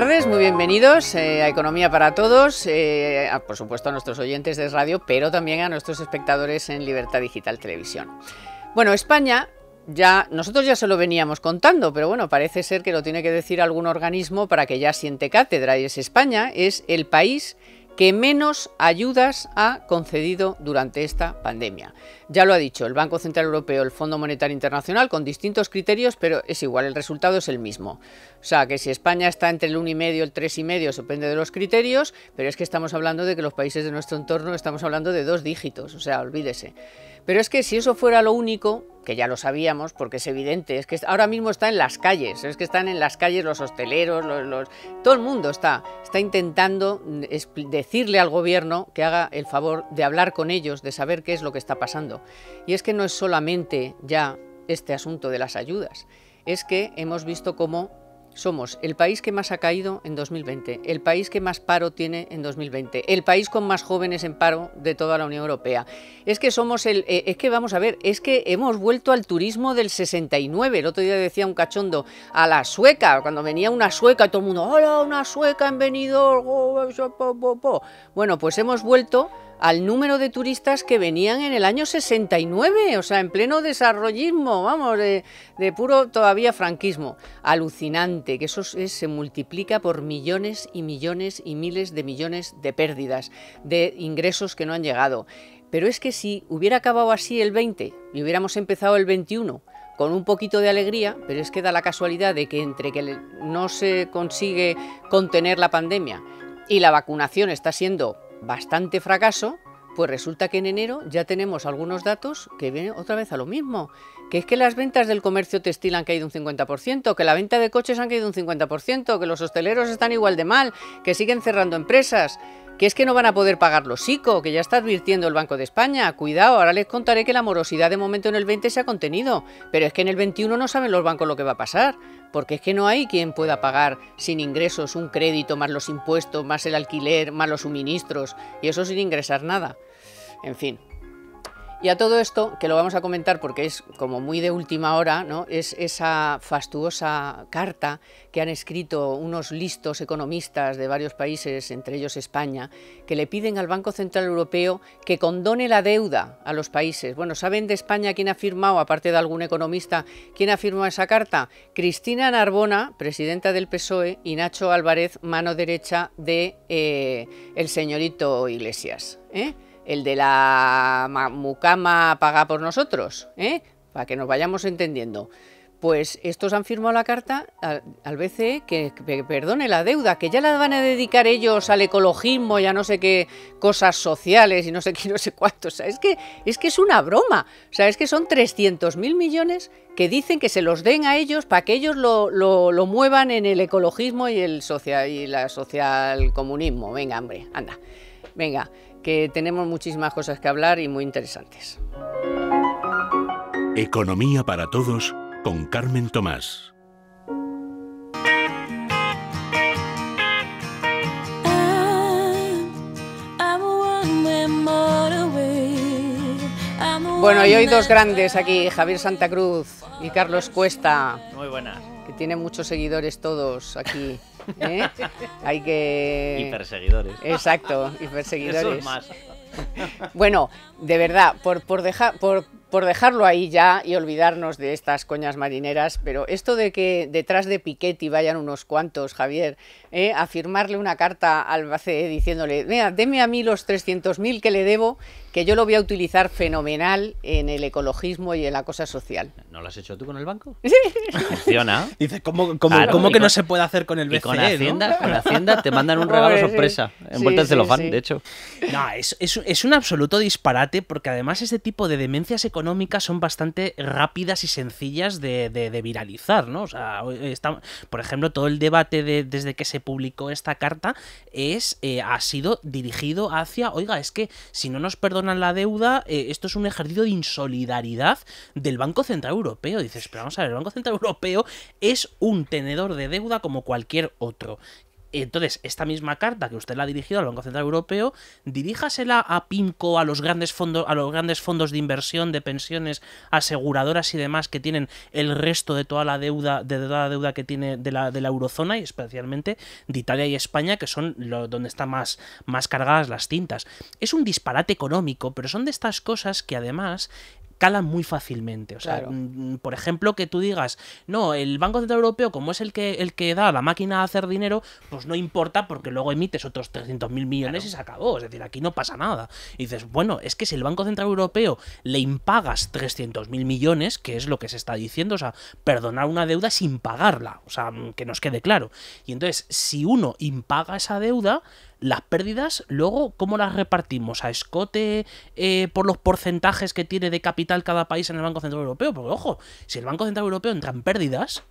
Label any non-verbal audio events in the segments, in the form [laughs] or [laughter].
tardes, muy bienvenidos eh, a Economía para Todos, eh, por supuesto a nuestros oyentes de radio, pero también a nuestros espectadores en Libertad Digital Televisión. Bueno, España ya nosotros ya se lo veníamos contando, pero bueno, parece ser que lo tiene que decir algún organismo para que ya siente cátedra, y es España, es el país que menos ayudas ha concedido durante esta pandemia. Ya lo ha dicho el Banco Central Europeo, el Fondo Monetario Internacional, con distintos criterios, pero es igual, el resultado es el mismo. O sea, que si España está entre el 1,5 y el 3,5, depende de los criterios, pero es que estamos hablando de que los países de nuestro entorno estamos hablando de dos dígitos, o sea, olvídese. Pero es que si eso fuera lo único, que ya lo sabíamos, porque es evidente, es que ahora mismo está en las calles, es que están en las calles los hosteleros, todo el mundo está, está intentando mm, decirle al gobierno que haga el favor de hablar con ellos, de saber qué es lo que está pasando. Y es que no es solamente ya este asunto de las ayudas, es que hemos visto cómo somos el país que más ha caído en 2020, el país que más paro tiene en 2020, el país con más jóvenes en paro de toda la Unión Europea. Es que somos el eh, es que vamos a ver, es que hemos vuelto al turismo del 69. El otro día decía un cachondo a la sueca, cuando venía una sueca y todo el mundo, "Hola, una sueca han venido." Oh, bueno, pues hemos vuelto al número de turistas que venían en el año 69, o sea, en pleno desarrollismo, vamos, de, puro todavía franquismo. Alucinante, que eso se multiplica por millones y millones y miles de millones de pérdidas, de ingresos que no han llegado. Pero es que si hubiera acabado así el 20 y hubiéramos empezado el 21, con un poquito de alegría, pero es que da la casualidad de que entre que no se consigue contener la pandemia y la vacunación está siendo bastante fracaso, pues resulta que en enero ya tenemos algunos datos que vienen otra vez a lo mismo, que es que las ventas del comercio textil han caído un 50%, que la venta de coches han caído un 50%, que los hosteleros están igual de mal, que siguen cerrando empresas, que es que no van a poder pagar los ICO, que ya está advirtiendo el Banco de España. Cuidado, ahora les contaré que la morosidad de momento en el 20 se ha contenido, pero es que en el 21 no saben los bancos lo que va a pasar porque es que no hay quien pueda pagar sin ingresos un crédito, más los impuestos, más el alquiler, más los suministros, y eso sin ingresar nada. En fin, y a todo esto, que lo vamos a comentar porque es como muy de última hora, ¿no? es esa fastuosa carta que han escrito unos listos economistas de varios países, entre ellos España, que le piden al Banco Central Europeo que condone la deuda a los países. Bueno, ¿saben de España quién ha firmado, aparte de algún economista, quién ha firmado esa carta? Cristina Narbona, presidenta del PSOE, y Nacho Álvarez, mano derecha de eh, señorito Iglesias. ¿eh? el de la mucama paga por nosotros, ¿eh? para que nos vayamos entendiendo. Pues estos han firmado la carta al, BCE que, perdone la deuda, que ya la van a dedicar ellos al ecologismo y a no sé qué cosas sociales y no sé qué, [laughs] no sé cuánto. es que es, que es una broma. O sea, es que son 300.000 millones que dicen que se los den a ellos para que ellos lo, lo muevan en el ecologismo y el social, y la social comunismo. Venga, hombre, anda. Venga, que tenemos muchísimas cosas que hablar y muy interesantes. Economía para todos con Carmen Tomás. Bueno, y hoy dos grandes aquí, Javier Santa Cruz y Carlos Cuesta. Muy buenas. Que tiene muchos seguidores todos aquí. ¿Eh? [laughs] Hay que... Y perseguidores. Exacto, y [laughs] perseguidores. más. Bueno, de verdad, por, por dejar... Por, por dejarlo ahí ya y olvidarnos de estas coñas marineras, pero esto de que detrás de Piquetti vayan unos cuantos, Javier, eh, a firmarle una carta al BCE diciéndole, mira, deme a mí los 300.000 que le debo, que yo lo voy a utilizar fenomenal en el ecologismo y en la cosa social. ¿No lo has hecho tú con el banco? Sí. Funciona. [laughs] Dices, ¿cómo, que no se puede hacer con el BCE? Y con Hacienda, [laughs] Hacienda te mandan un [laughs] regalo sorpresa, En envuelto en de hecho. No, es, un absoluto disparate porque además ese tipo de demencias económicas son bastante rápidas y sencillas de, viralizar, por ejemplo, todo el debate desde que se publicó esta carta es eh, ha sido dirigido hacia, oiga, es que si no nos perdonan la deuda, eh, esto es un ejercicio de insolidaridad del Banco Central Europeo. Dices, pero vamos a ver, el Banco Central Europeo es un tenedor de deuda como cualquier otro. Entonces, esta misma carta que usted la ha dirigido al Banco Central Europeo, diríjasela a PIMCO, a los grandes fondos, a los grandes fondos de inversión, de pensiones, aseguradoras y demás que tienen el resto de toda la deuda, de toda la deuda que tiene de la, de la eurozona, y especialmente de Italia y España, que son donde están más, más cargadas las cintas. Es un disparate económico, pero son de estas cosas que además Cala muy fácilmente. O sea, mm, por ejemplo, que tú digas, no, el Banco Central Europeo, como es el que, el que da la máquina a hacer dinero, pues no importa porque luego emites otros 300.000 millones y se acabó. Es decir, aquí no pasa nada. Y dices, bueno, es que si el Banco Central Europeo le impagas 300.000 millones, que es lo que se está diciendo, o sea, perdonar una deuda sin pagarla, o sea, mm, que nos quede claro. Y entonces, si uno impaga esa deuda, las pérdidas, luego, ¿cómo las repartimos? ¿A escote eh, por los porcentajes que tiene de capital cada país en el Banco Central Europeo? Porque, ojo, si el Banco Central Europeo entra en pérdidas,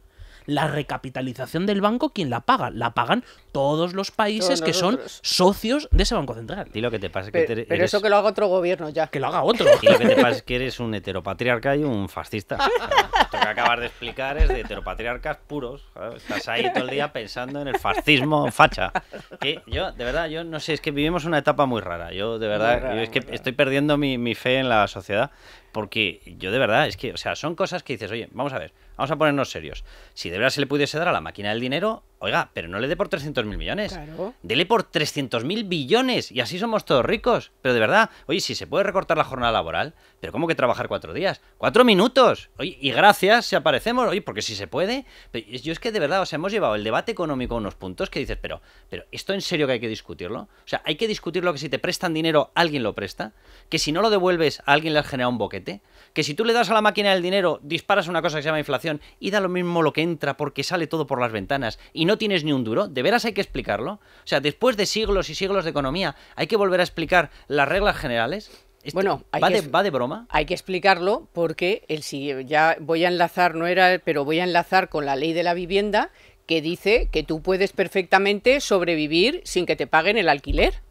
la recapitalización del banco, ¿quién la paga? La pagan todos los países que son socios de ese Banco Central. Y que te pasa pero, eso que lo haga otro gobierno ya. Que lo haga otro. [laughs] lo que te pasa es que eres un heteropatriarca y un fascista. [laughs] Lo que acabas de explicar es de heteropatriarcas puros. Estás ahí todo el día pensando en el fascismo facha. Que yo, de verdad, yo no sé, es que vivimos una etapa muy rara. Yo, de verdad, es que estoy perdiendo mi, mi fe en la sociedad porque yo de verdad, es que, o sea, son cosas que dices, oye, vamos a ver, Vamos a ponernos serios. Si de verdad se le pudiese dar a la máquina del dinero, oiga, pero no le dé por 300 mil millones. Dele por 300 mil billones y así somos todos ricos. Pero de verdad, oye, si se puede recortar la jornada laboral, pero ¿cómo que trabajar cuatro días? ¡Cuatro minutos! Oye, y gracias si aparecemos, oye, porque si se puede. yo es que de verdad, o sea, hemos llevado el debate económico a unos puntos que dices, pero, pero ¿esto en serio que hay que discutirlo? O sea, hay que discutirlo que si te prestan dinero, alguien lo presta, que si no lo devuelves, alguien le has generado un boquete que si tú le das a la máquina el dinero, disparas una cosa que se llama inflación y da lo mismo lo que entra porque sale todo por las ventanas y no tienes ni un duro. ¿De veras hay que explicarlo? O sea, después de siglos y siglos de economía, ¿hay que volver a explicar las reglas generales? bueno, va, de, broma? Hay que explicarlo porque el ya voy a enlazar, no era, pero voy a enlazar con la ley de la vivienda que dice que tú puedes perfectamente sobrevivir sin que te paguen el alquiler.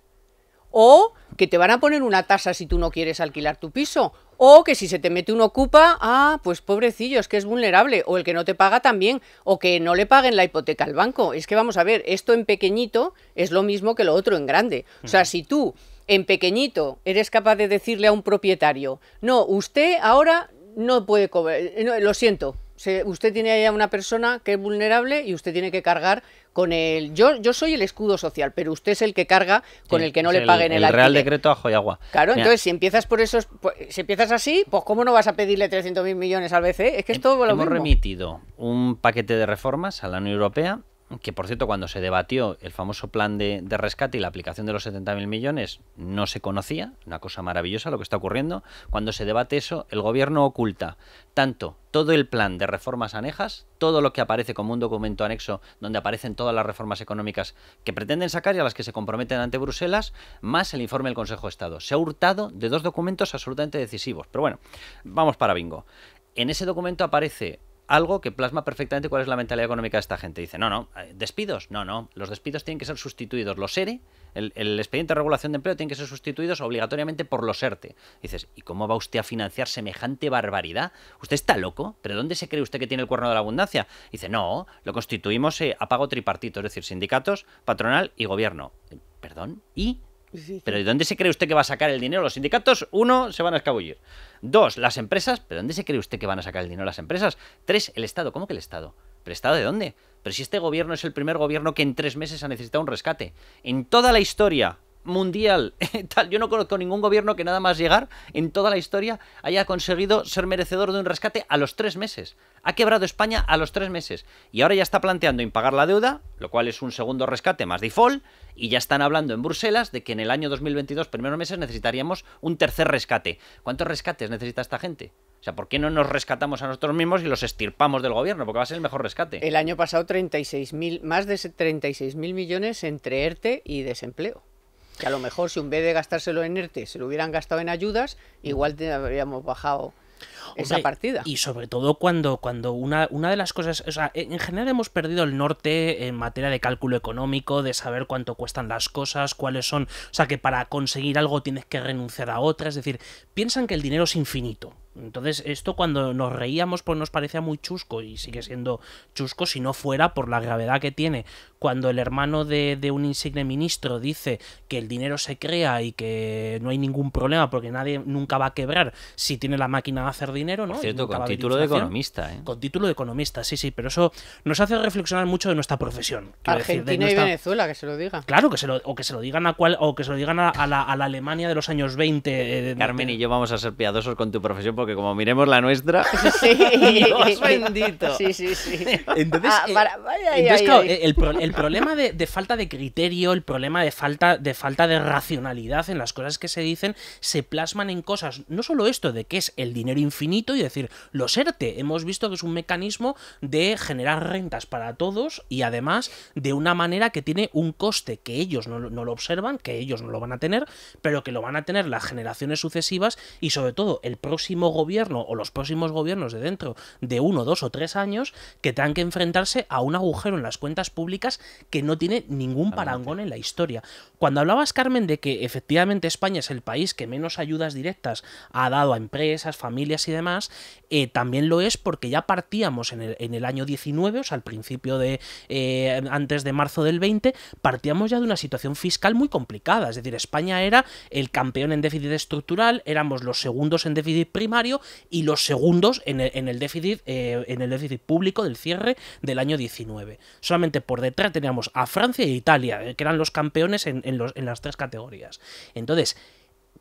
O que te van a poner una tasa si tú no quieres alquilar tu piso. O que si se te mete un ocupa, ah, pues pobrecillo, es que es vulnerable. O el que no te paga también. O que no le paguen la hipoteca al banco. Es que vamos a ver, esto en pequeñito es lo mismo que lo otro en grande. O sea, si tú en pequeñito eres capaz de decirle a un propietario, no, usted ahora no puede cobrar, eh, lo siento, usted tiene ahí a una persona que es vulnerable y usted tiene que cargar con el yo yo soy el escudo social, pero usted es el que carga con el que no le paguen el, el, el Real Decreto ajo y agua. Claro, entonces si empiezas por eso pues, si empiezas así, pues cómo no vas a pedirle 300.000 millones al BCE? Es que es Hemos remitido un paquete de reformas a la Unión Europea que por cierto cuando se debatió el famoso plan de, rescate y la aplicación de los 70.000 millones no se conocía, una cosa maravillosa lo que está ocurriendo, cuando se debate eso el gobierno oculta tanto todo el plan de reformas anejas, todo lo que aparece como un documento anexo donde aparecen todas las reformas económicas que pretenden sacar y a las que se comprometen ante Bruselas, más el informe del Consejo de Estado. Se ha hurtado de dos documentos absolutamente decisivos. Pero bueno, vamos para bingo. En ese documento aparece algo que plasma perfectamente cuál es la mentalidad económica de esta gente. Dice, no, no, eh, despidos, no, no, los despidos tienen que ser sustituidos. Los SERE? el, expediente de regulación de empleo, tienen que ser sustituidos obligatoriamente por los SERTE. Dices, ¿y cómo va usted a financiar semejante barbaridad? ¿Usted está loco? ¿Pero dónde se cree usted que tiene el cuerno de la abundancia? Dice, no, lo constituimos eh, a pago tripartito, es decir, sindicatos, patronal y gobierno. Perdón, ¿y? Pero ¿de dónde se cree usted que va a sacar el dinero? Los sindicatos, uno, se van a escabullir. Dos, las empresas. ¿Pero dónde se cree usted que van a sacar el dinero las empresas? Tres, el Estado. ¿Cómo que el Estado? ¿Pero Estado de dónde? Pero si este gobierno es el primer gobierno que en tres meses ha necesitado un rescate. En toda la historia mundial. [laughs] Eh, tal, yo no conozco ningún gobierno que nada más llegar en toda la historia haya conseguido ser merecedor de un rescate a los tres meses. Ha quebrado España a los tres meses. Y ahora ya está planteando impagar la deuda, lo cual es un segundo rescate más default. Y ya están hablando en Bruselas de que en el año 2022, primeros meses, necesitaríamos un tercer rescate. ¿Cuántos rescates necesita esta gente? O sea, ¿por qué no nos rescatamos a nosotros mismos y los estirpamos del gobierno? Porque va a ser el mejor rescate. El año pasado 36 más de 36.000 millones entre ERTE y desempleo. Que a lo mejor si en vez de gastárselo en ERTE se lo hubieran gastado en ayudas, igual habríamos bajado esa partida. Y sobre todo cuando, cuando una, una de las cosas, o sea, en general hemos perdido el norte en materia de cálculo económico, de saber cuánto cuestan las cosas, cuáles son, o sea, que para conseguir algo tienes que renunciar a otra, es decir, piensan que el dinero es infinito. Entonces, esto cuando nos reíamos, pues nos parecía muy chusco y sigue siendo chusco si no fuera por la gravedad que tiene. Cuando el hermano de, un insigne ministro dice que el dinero se crea y que no hay ningún problema porque nadie nunca va a quebrar si tiene la máquina de hacer dinero, ¿no? con título de economista, ¿eh? Con título de economista, sí, sí, pero eso nos hace reflexionar mucho de nuestra profesión. Argentina y Venezuela, que se lo diga. Claro, que se lo, o que se lo digan a cual, o que se lo digan a, la, Alemania de los años 20. Eh, Carmen y yo vamos a ser piadosos con tu profesión porque como miremos la nuestra, [laughs] [laughs] sí. bendito. Sí, sí, sí. Entonces, El, problema de, falta de criterio, el problema de falta, de falta de racionalidad en las cosas que se dicen, se plasman en cosas, no solo esto de que es el dinero infinito y decir, los ERTE, hemos visto que es un mecanismo de generar rentas para todos y además de una manera que tiene un coste que ellos no lo observan, que ellos no lo van a tener, pero que lo van a tener las generaciones sucesivas y sobre todo el próximo gobierno o los próximos gobiernos de dentro de uno, dos o tres años que tengan que enfrentarse a un agujero en las cuentas públicas que no tiene ningún parangón en la historia. Cuando hablabas, Carmen, de que efectivamente España es el país que menos ayudas directas ha dado a empresas, familias y demás, eh, también lo es porque ya partíamos en el, año 19, o sea, al principio de eh, antes de marzo del 20, partíamos ya de una situación fiscal muy complicada. Es decir, España era el campeón en déficit estructural, éramos los segundos en déficit primario, y los segundos eh, en el, déficit, público del cierre del año 19. Solamente por detrás teníamos a Francia e Italia, eh, que eran los campeones en las tres categorías. Entonces,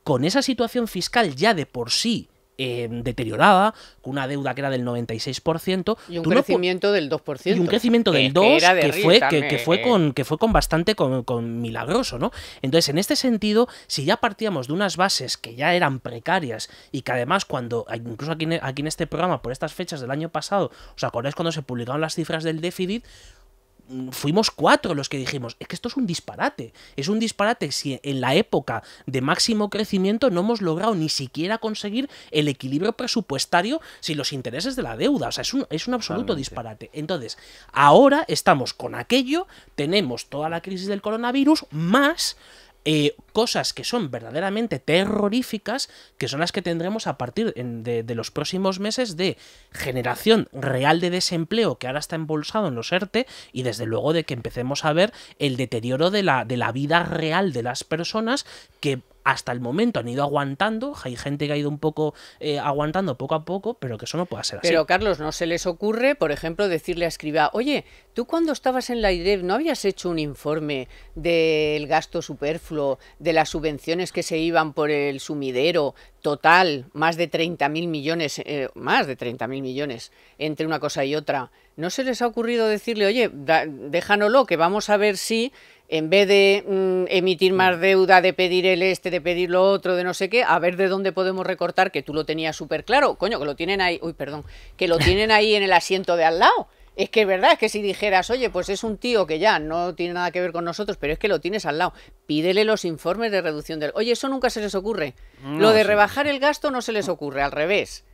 con esa situación fiscal ya de por sí eh, deteriorada, con una deuda que era del 96%. Y un crecimiento del 2%. Y un crecimiento del 2% que, fue, que, fue eh. con, que fue con bastante con, milagroso, ¿no? Entonces, en este sentido, si ya partíamos de unas bases que ya eran precarias y que además cuando, incluso aquí aquí en este programa, por estas fechas del año pasado, ¿os acordáis cuando se publicaron las cifras del déficit? fuimos cuatro los que dijimos, es que esto es un disparate, es un disparate si en la época de máximo crecimiento no hemos logrado ni siquiera conseguir el equilibrio presupuestario sin los intereses de la deuda, o sea, es un, absoluto disparate. Entonces, ahora estamos con aquello, tenemos toda la crisis del coronavirus, más eh, cosas que son verdaderamente terroríficas, que son las que tendremos a partir de, de, los próximos meses de generación real de desempleo que ahora está embolsado en los ERTE y desde luego de que empecemos a ver el deterioro de la, de la vida real de las personas que hasta el momento han ido aguantando, hay gente que ha ido un poco eh, aguantando poco a poco, pero que eso no puede ser así. Pero Carlos, ¿no se les ocurre, por ejemplo, decirle a Escriba, oye, tú cuando estabas en la IREV no habías hecho un informe del gasto superfluo, de las subvenciones que se iban por el sumidero, total, más de 30.000 millones, eh, más de 30.000 millones entre una cosa y otra? ¿No se les ha ocurrido decirle, oye, déjanolo, déjanoslo, que vamos a ver si en vez de mm, emitir mm. más deuda, de pedir el este, de pedir lo otro, de no sé qué, a ver de dónde podemos recortar, que tú lo tenías súper claro, coño, que lo tienen ahí, uy, perdón, que lo tienen ahí en el asiento de al lado. Es que es verdad, es que si dijeras, oye, pues es un tío que ya no tiene nada que ver con nosotros, pero es que lo tienes al lado, pídele los informes de reducción del... Oye, eso nunca se les ocurre. lo de rebajar el gasto no se les ocurre, al revés.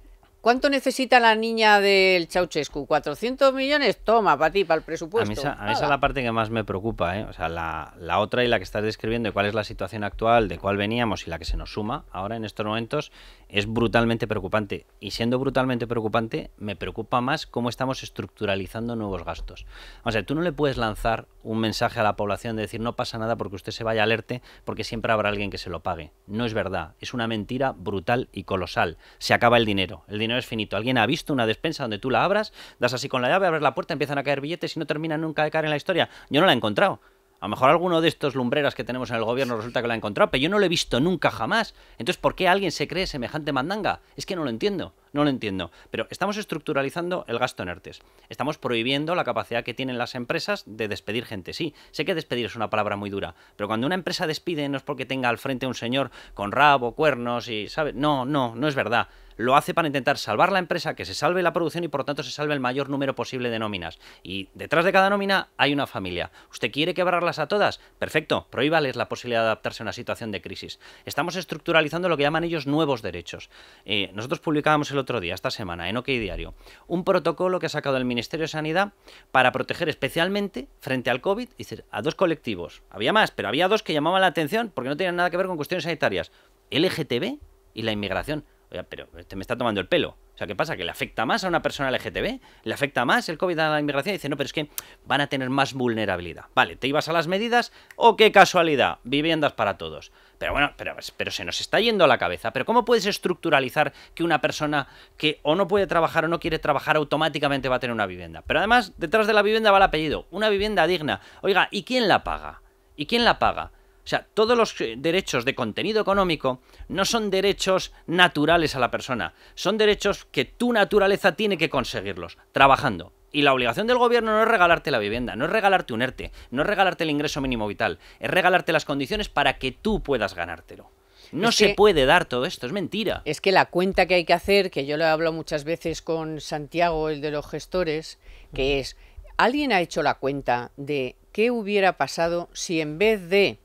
¿Cuánto necesita la niña del Ceausescu? ¿400 millones? Toma, para ti, para el presupuesto. A mí, esa, es la parte que más me preocupa, ¿eh? O sea, la, otra y la que estás describiendo, cuál es la situación actual, de cuál veníamos y la que se nos suma ahora en estos momentos, es brutalmente preocupante. Y siendo brutalmente preocupante, me preocupa más cómo estamos estructuralizando nuevos gastos. O sea, tú no le puedes lanzar un mensaje a la población de decir no pasa nada porque usted se vaya alerte, porque siempre habrá alguien que se lo pague. No es verdad. Es una mentira brutal y colosal. Se acaba el dinero. El dinero es finito. Alguien ha visto una despensa donde tú la abras, das así con la llave, abres la puerta, empiezan a caer billetes y no terminan nunca de caer en la historia. Yo no la he encontrado. A lo mejor alguno de estos lumbreras que tenemos en el gobierno resulta que la ha encontrado, pero yo no lo he visto nunca jamás. Entonces, ¿por qué alguien se cree semejante mandanga? Es que no lo entiendo, no lo entiendo. Pero estamos estructuralizando el gasto en ERTES. Estamos prohibiendo la capacidad que tienen las empresas de despedir gente. Sí, sé que despedir es una palabra muy dura, pero cuando una empresa despide no es porque tenga al frente un señor con rabo, cuernos y, ¿sabes? No, no, no es verdad lo hace para intentar salvar la empresa, que se salve la producción y por tanto se salve el mayor número posible de nóminas. Y detrás de cada nómina hay una familia. ¿Usted quiere quebrarlas a todas? Perfecto, prohíbales la posibilidad de adaptarse a una situación de crisis. Estamos estructuralizando lo que llaman ellos nuevos derechos. Eh, nosotros publicábamos el otro día, esta semana, en OK Diario, un protocolo que ha sacado el Ministerio de Sanidad para proteger especialmente frente al COVID a dos colectivos. Había más, pero había dos que llamaban la atención porque no tenían nada que ver con cuestiones sanitarias. LGTB y la inmigración pero este me está tomando el pelo. O sea, ¿qué pasa? ¿Que le afecta más a una persona LGTB? ¿Le afecta más el COVID a la inmigración? dice, no, pero es que van a tener más vulnerabilidad. Vale, te ibas a las medidas, o oh, qué casualidad, viviendas para todos. Pero bueno, pero, pero se nos está yendo a la cabeza. Pero ¿cómo puedes estructuralizar que una persona que o no puede trabajar o no quiere trabajar automáticamente va a tener una vivienda? Pero además, detrás de la vivienda va el apellido, una vivienda digna. Oiga, ¿y quién la paga? ¿Y quién la paga? O sea, todos los eh, derechos de contenido económico no son derechos naturales a la persona, son derechos que tu naturaleza tiene que conseguirlos, trabajando. Y la obligación del gobierno no es regalarte la vivienda, no es regalarte un ERTE, no es regalarte el ingreso mínimo vital, es regalarte las condiciones para que tú puedas ganártelo. No se puede dar todo esto, es mentira. Es que la cuenta que hay que hacer, que yo lo he hablado muchas veces con Santiago, el de los gestores, que es, ¿alguien ha hecho la cuenta de qué hubiera pasado si en vez de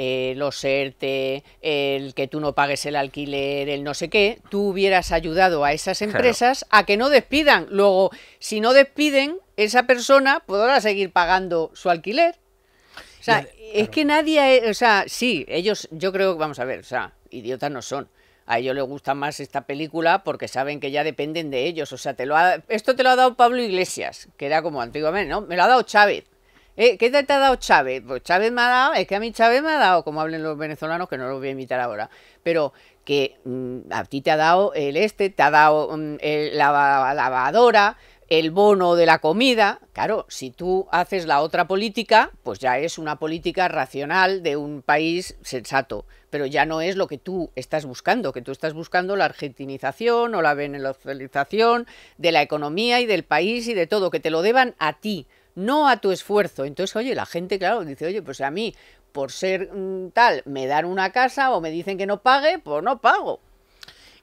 eh, los el que tú no pagues el alquiler, el no sé qué, tú hubieras ayudado a esas empresas a que no despidan. Luego, si no despiden, esa persona podrá seguir pagando su alquiler. O sea, es que nadie, o sea, sí, ellos, yo creo, que, vamos a ver, o sea, idiotas no son a ellos les gusta más esta película porque saben que ya dependen de ellos. O sea, te lo esto te lo ha dado Pablo Iglesias, que era como antiguamente, ¿no? Me lo ha dado Chávez. Eh, ¿Qué te, ha dado Chávez? Pues Chávez me ha dado, es que a mí Chávez me ha dado, como hablen los venezolanos, que no los voy a invitar ahora, pero que mm, a ti te ha dado el este, te ha dado mm, la, lavadora, el bono de la comida. Claro, si tú haces la otra política, pues ya es una política racional de un país sensato, pero ya no es lo que tú estás buscando, que tú estás buscando la argentinización o la venezolización de la economía y del país y de todo, que te lo deban a ti no a tu esfuerzo. Entonces, oye, la gente, claro, dice, oye, pues a mí, por ser mm, tal, me dan una casa o me dicen que no pague, pues no pago.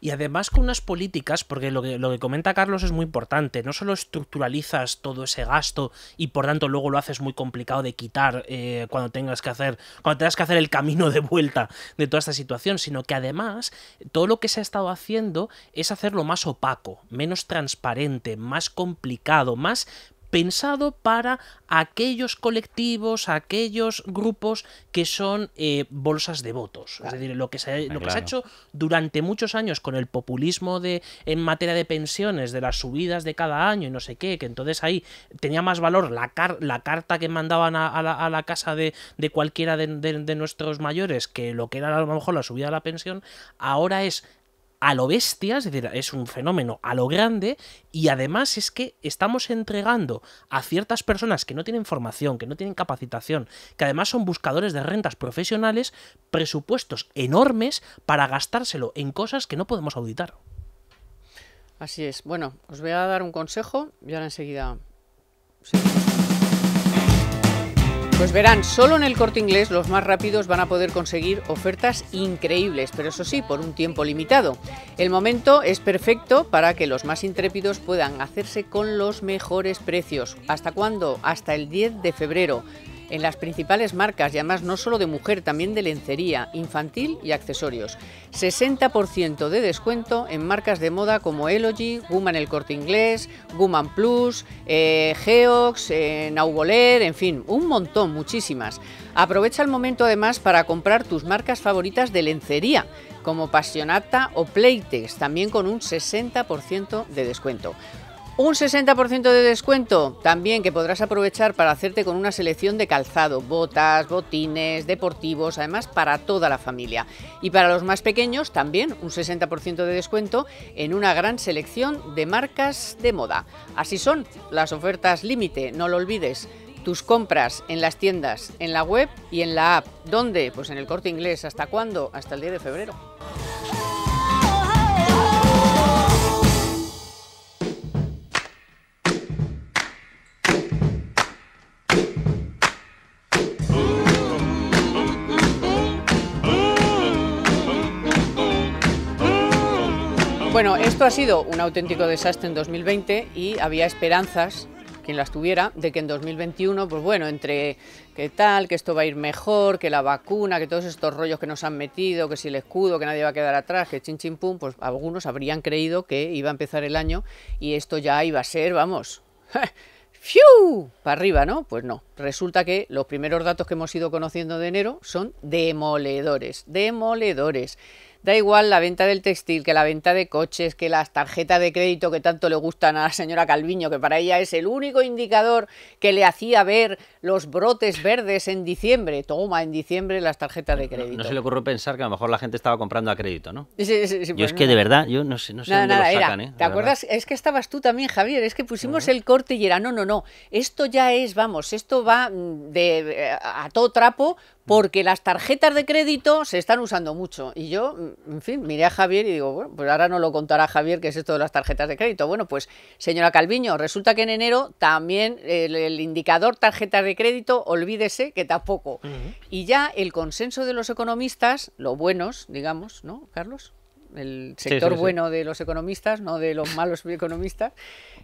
Y además con unas políticas, porque lo que, comenta Carlos es muy importante, no solo estructuralizas todo ese gasto y por tanto luego lo haces muy complicado de quitar eh, cuando tengas que hacer, cuando tengas que hacer el camino de vuelta de toda esta situación, sino que además todo lo que se ha estado haciendo es hacerlo más opaco, menos transparente, más complicado, más pensado para aquellos colectivos, aquellos grupos que son eh, bolsas de votos. Es decir, lo que, se, lo ah, que ha hecho durante muchos años con el populismo de, en materia de pensiones, de las subidas de cada año y no sé qué, que entonces ahí tenía más valor la, la carta que mandaban a, la, casa de, cualquiera de nuestros mayores que lo que era a lo mejor la subida de la pensión, ahora es a lo bestia, es decir, es un fenómeno a lo grande y además es que estamos entregando a ciertas personas que no tienen formación, que no tienen capacitación, que además son buscadores de rentas profesionales, presupuestos enormes para gastárselo en cosas que no podemos auditar. Así es. Bueno, os voy a dar un consejo y ahora enseguida... Pues verán, solo en el corte inglés los más rápidos van a poder conseguir ofertas increíbles, pero eso sí, por un tiempo limitado. El momento es perfecto para que los más intrépidos puedan hacerse con los mejores precios. ¿Hasta cuándo? Hasta el 10 de febrero en las principales marcas y además no solo de mujer, también de lencería, infantil y accesorios. 60% de descuento en marcas de moda como Elogy, Guman El Corte Inglés, Guman Plus, eh, Geox, eh, en fin, un montón, muchísimas. Aprovecha el momento además para comprar tus marcas favoritas de lencería como Passionata o Playtex, también con un 60% de descuento. Un 60% de descuento también que podrás aprovechar para hacerte con una selección de calzado, botas, botines, deportivos, además para toda la familia. Y para los más pequeños también un 60% de descuento en una gran selección de marcas de moda. Así son las ofertas límite, no lo olvides. Tus compras en las tiendas, en la web y en la app. ¿Dónde? Pues en el corte inglés. ¿Hasta cuándo? Hasta el 10 de febrero. Bueno, esto ha sido un auténtico desastre en 2020 y había esperanzas quien las tuviera, de que en 2021, pues bueno, entre qué tal, que esto va a ir mejor, que la vacuna, que todos estos rollos que nos han metido, que si el escudo, que nadie va a quedar atrás, que chin chin pum, pues algunos habrían creído que iba a empezar el año y esto ya iba a ser, vamos, [laughs] Para arriba, ¿no? Pues no. Resulta que los primeros datos que hemos ido conociendo de enero son demoledores, demoledores. Da igual la venta del textil, que la venta de coches, que las tarjetas de crédito que tanto le gustan a la señora Calviño, que para ella es el único indicador que le hacía ver los brotes verdes en diciembre. Toma, en diciembre las tarjetas de crédito. No, se le ocurrió pensar que a lo mejor la gente estaba comprando a crédito, ¿no? Sí, sí, sí, yo pues es que de verdad, yo no sé, no sé dónde lo sacan, ¿eh? ¿Te acuerdas? Es que estabas tú también, Javier, es que pusimos el corte y era, no, no, no, esto ya es, vamos, esto va mm, de eh, a todo trapo porque las tarjetas de crédito se están usando mucho. Y yo, en fin, miré a Javier y digo, bueno, pues ahora no lo contará Javier qué es esto de las tarjetas de crédito. Bueno, pues señora Calviño, resulta que en enero también el, indicador tarjeta de crédito, olvídese que tampoco. Y ya el consenso de los economistas, los buenos, digamos, ¿no, Carlos? el sector bueno de los economistas, no de los malos [laughs] economistas,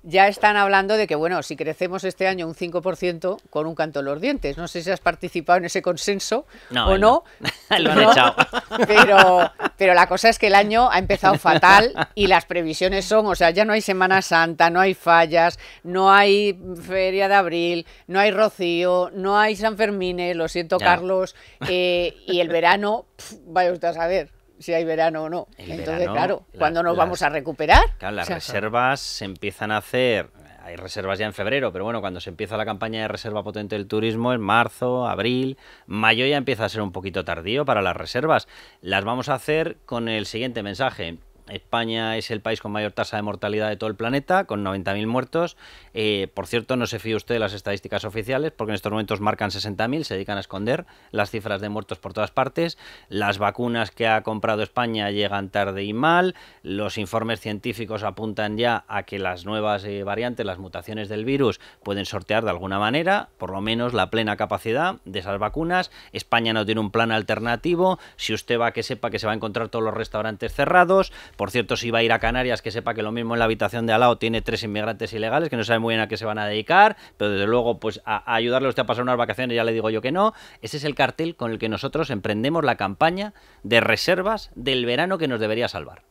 ya están hablando de que, bueno, si crecemos este año un 5% con un canto en los dientes. No sé si has participado en ese consenso o no. [laughs] Lo han echado. [laughs] Pero, pero la cosa es que el año ha empezado fatal y las previsiones son, o sea, ya no hay Semana Santa, no hay fallas, no hay Feria de Abril, no hay Rocío, no hay San Fermín, eh, lo siento, Carlos, eh, y el verano, vaya usted a saber si hay verano o no. Entonces, claro, ¿cuándo nos vamos a recuperar? las reservas se empiezan a hacer, hay reservas ya en febrero, pero bueno, cuando se empieza la campaña de reserva potente del turismo, en marzo, abril, mayo ya empieza a ser un poquito tardío para las reservas. Las vamos a hacer con el siguiente mensaje. España es el país con mayor tasa de mortalidad de todo el planeta, con 90.000 muertos. Eh, por cierto, no se fíe usted de las estadísticas oficiales, porque en estos momentos marcan 60.000, se dedican a esconder las cifras de muertos por todas partes. Las vacunas que ha comprado España llegan tarde y mal. Los informes científicos apuntan ya a que las nuevas eh, variantes, las mutaciones del virus, pueden sortear de alguna manera, por lo menos, la plena capacidad de esas vacunas. España no tiene un plan alternativo. Si usted va, que sepa que se va a encontrar todos los restaurantes cerrados por cierto, si va a ir a Canarias, que sepa que lo mismo en la habitación de al lado tiene tres inmigrantes ilegales que no sabe muy bien a qué se van a dedicar, pero desde luego, pues a, ayudarle usted a pasar unas vacaciones ya le digo yo que no. Ese es el cartel con el que nosotros emprendemos la campaña de reservas del verano que nos debería salvar.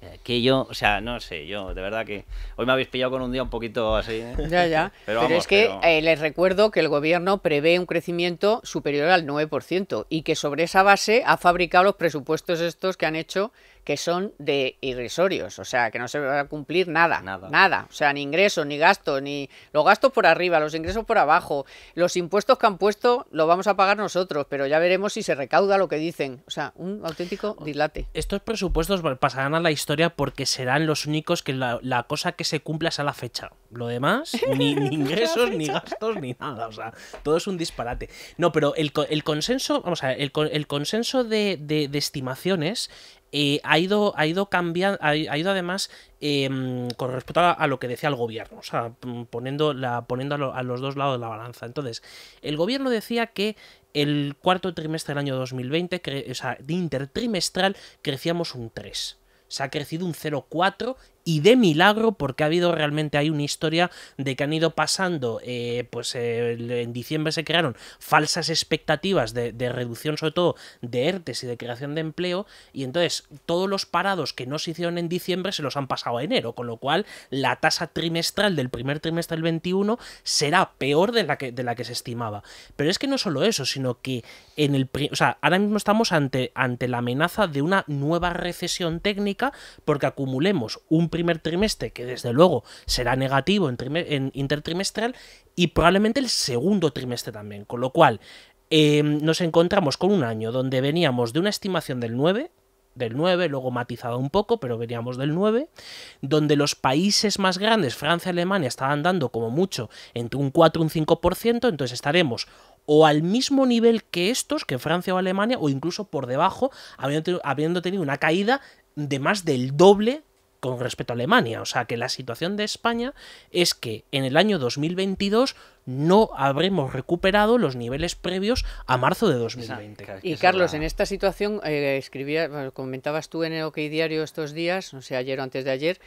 Eh, que yo, o sea, no sé, yo, de verdad que hoy me habéis pillado con un día un poquito así. ¿eh? Ya, ya. [laughs] Pero, es que eh, les recuerdo que el gobierno prevé un crecimiento superior al 9% y que sobre esa base ha fabricado los presupuestos estos que han hecho que son de irrisorios, o sea, que no se va a cumplir nada, nada, nada, o sea, ni ingresos, ni gastos, ni los gastos por arriba, los ingresos por abajo, los impuestos que han puesto lo vamos a pagar nosotros, pero ya veremos si se recauda lo que dicen, o sea, un auténtico dislate. Estos presupuestos pasarán a la historia porque serán los únicos que la, cosa que se cumpla es a la fecha, lo demás, [laughs] ni, ingresos, ni gastos, ni nada, o sea, todo es un disparate. No, pero el, consenso, vamos a ver, el, consenso de estimaciones eh, ha ido, ha ido cambiando, ha, ido además em, con respecto a, lo que decía el gobierno, o sea, mm, poniendo, la, poniendo a, los dos lados de la balanza. Entonces, el gobierno decía que el cuarto trimestre del año 2020, o sea, de intertrimestral, crecíamos un 3. Se ha crecido un 0,4 y de milagro porque ha habido realmente hay una historia de que han ido pasando eh, pues eh, en diciembre se crearon falsas expectativas de, reducción sobre todo de ERTES y de creación de empleo y entonces todos los parados que no se hicieron en diciembre se los han pasado a enero con lo cual la tasa trimestral del primer trimestre del 21 será peor de la que, de la que se estimaba pero es que no solo eso sino que en el o sea ahora mismo estamos ante, ante la amenaza de una nueva recesión técnica porque acumulemos un primer trimestre que desde luego será negativo en, intertrimestral y probablemente el segundo trimestre también, con lo cual em, nos encontramos con un año donde veníamos de una estimación del 9, del 9, luego matizado un poco, pero veníamos del 9, donde los países más grandes, Francia y Alemania, estaban dando como mucho entre un 4 y un 5%, entonces estaremos o al mismo nivel que estos, que Francia o Alemania, o incluso por debajo, habiendo tenido una caída de más del doble con respecto a Alemania. O sea que la situación de España es que en el año 2022 no habremos recuperado los niveles previos a marzo de 2020. Y Carlos, en esta situación, eh, escribía, comentabas tú en el OK Diario estos días, no sé, ayer o antes de ayer,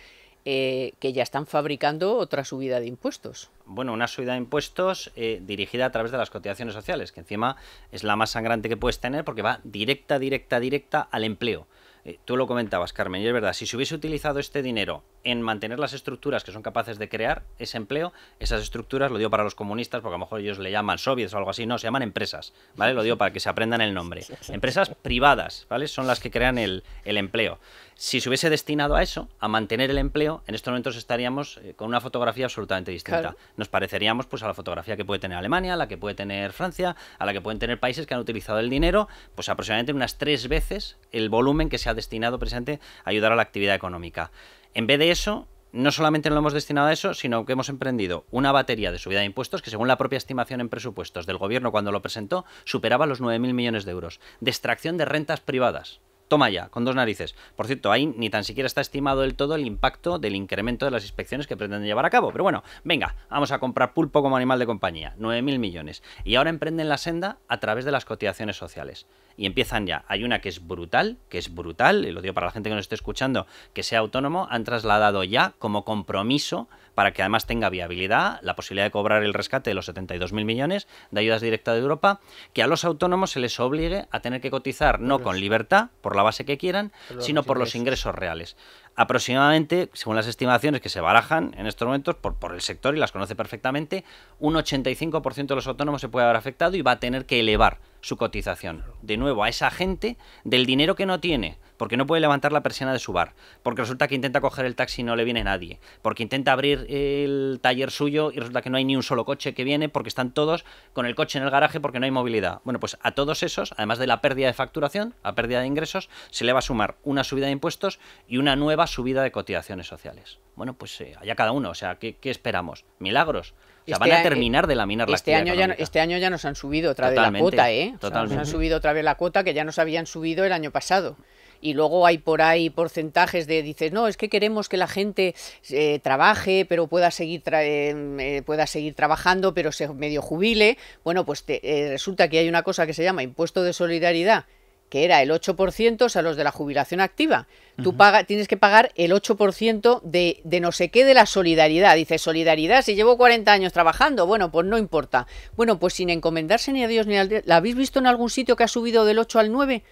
eh, que ya están fabricando otra subida de impuestos. Bueno, una subida de impuestos eh, dirigida a través de las cotizaciones sociales, que encima es la más sangrante que puedes tener porque va directa, directa, directa al empleo. Eh, tú lo comentabas, Carmen, y es verdad, si se hubiese utilizado este dinero en mantener las estructuras que son capaces de crear ese empleo, esas estructuras, lo digo para los comunistas, porque a lo mejor ellos le llaman soviets o algo así, no, se llaman empresas, ¿vale? Lo digo para que se aprendan el nombre. [laughs] Empresas privadas, ¿vale? Son las que crean el empleo. Si se hubiese destinado a eso, a mantener el empleo, en estos momentos estaríamos eh, con una fotografía absolutamente distinta. Nos pareceríamos pues a la fotografía que puede tener Alemania, a la que puede tener Francia, a la que pueden tener países que han utilizado el dinero, pues aproximadamente unas tres veces el volumen que se ha destinado presente a ayudar a la actividad económica. En vez de eso, no solamente no lo hemos destinado a eso, sino que hemos emprendido una batería de subida de impuestos que, según la propia estimación en presupuestos del gobierno cuando lo presentó, superaba los 9.000 millones de euros. De de rentas privadas. Toma ya, con dos narices. Por cierto, ahí ni tan siquiera está estimado del todo el impacto del incremento de las inspecciones que pretenden llevar a cabo. Pero bueno, venga, vamos a comprar pulpo como animal de compañía, 9.000 millones. Y ahora emprenden la senda a través de las cotizaciones sociales. Y empiezan ya. Hay una que es brutal, que es brutal, y lo digo para la gente que nos esté escuchando, que sea autónomo, han trasladado ya como compromiso para que además tenga viabilidad la posibilidad de cobrar el rescate de los 72.000 millones de ayudas directas de Europa, que a los autónomos se les obligue a tener que cotizar no con libertad, por la base que quieran, sino por los ingresos reales aproximadamente, según las estimaciones que se barajan en estos momentos por, por el sector y las conoce perfectamente, un 85% de los autónomos se puede haber afectado y va a tener que elevar su cotización. De nuevo, a esa gente del dinero que no tiene, porque no puede levantar la persiana de su bar, porque resulta que intenta coger el taxi y no le viene nadie, porque intenta abrir el taller suyo y resulta que no hay ni un solo coche que viene porque están todos con el coche en el garaje porque no hay movilidad. Bueno, pues a todos esos, además de la pérdida de facturación, la pérdida de ingresos, se le va a sumar una subida de impuestos y una nueva subida de cotizaciones sociales. Bueno, pues eh, allá cada uno, o sea, qué esperamos? ¿Milagros? sea, este van a terminar de laminar la este año ya Este año ya nos han subido otra vez la cuota, ¿eh? han subido otra vez la cuota que ya nos habían subido el año pasado y luego hay por ahí porcentajes de dices no es que queremos que la gente eh, trabaje pero pueda seguir eh, eh, pueda seguir trabajando pero se medio jubile bueno pues resulta que hay una cosa que se llama impuesto de solidaridad que era el 8%, o sea, los de la jubilación activa. Tú paga, tienes que pagar el 8% de, de, no sé qué de la solidaridad. Dice, solidaridad, si llevo 40 años trabajando, bueno, pues no importa. Bueno, pues sin encomendarse ni a Dios ni al... ¿La habéis visto en algún sitio que ha subido del 8 al 9?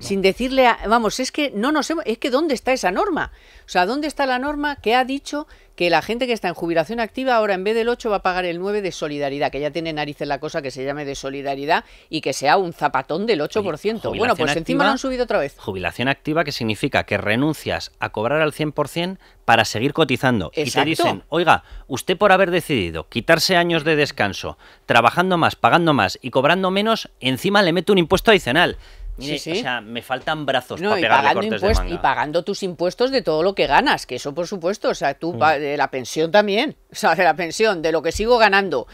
Sin decirle, a, vamos, es que no nos hemos, es que ¿dónde está esa norma? O sea, ¿dónde está la norma que ha dicho que la gente que está en jubilación activa ahora en vez del 8 va a pagar el 9 de solidaridad, que ya tiene narices la cosa que se llame de solidaridad y que sea un zapatón del 8%? bueno, pues encima lo han subido otra vez. Jubilación activa que significa que renuncias a cobrar al 100% para seguir cotizando. Y te dicen, oiga, usted por haber decidido quitarse años de descanso, trabajando más, pagando más y cobrando menos, encima le mete un impuesto adicional. O sea, me faltan brazos para pegarle cortes de Y pagando tus impuestos de todo lo que ganas, que eso por supuesto, o sea, tú, mm. de la pensión también, [laughs] o sea, de la pensión, de lo que sigo ganando.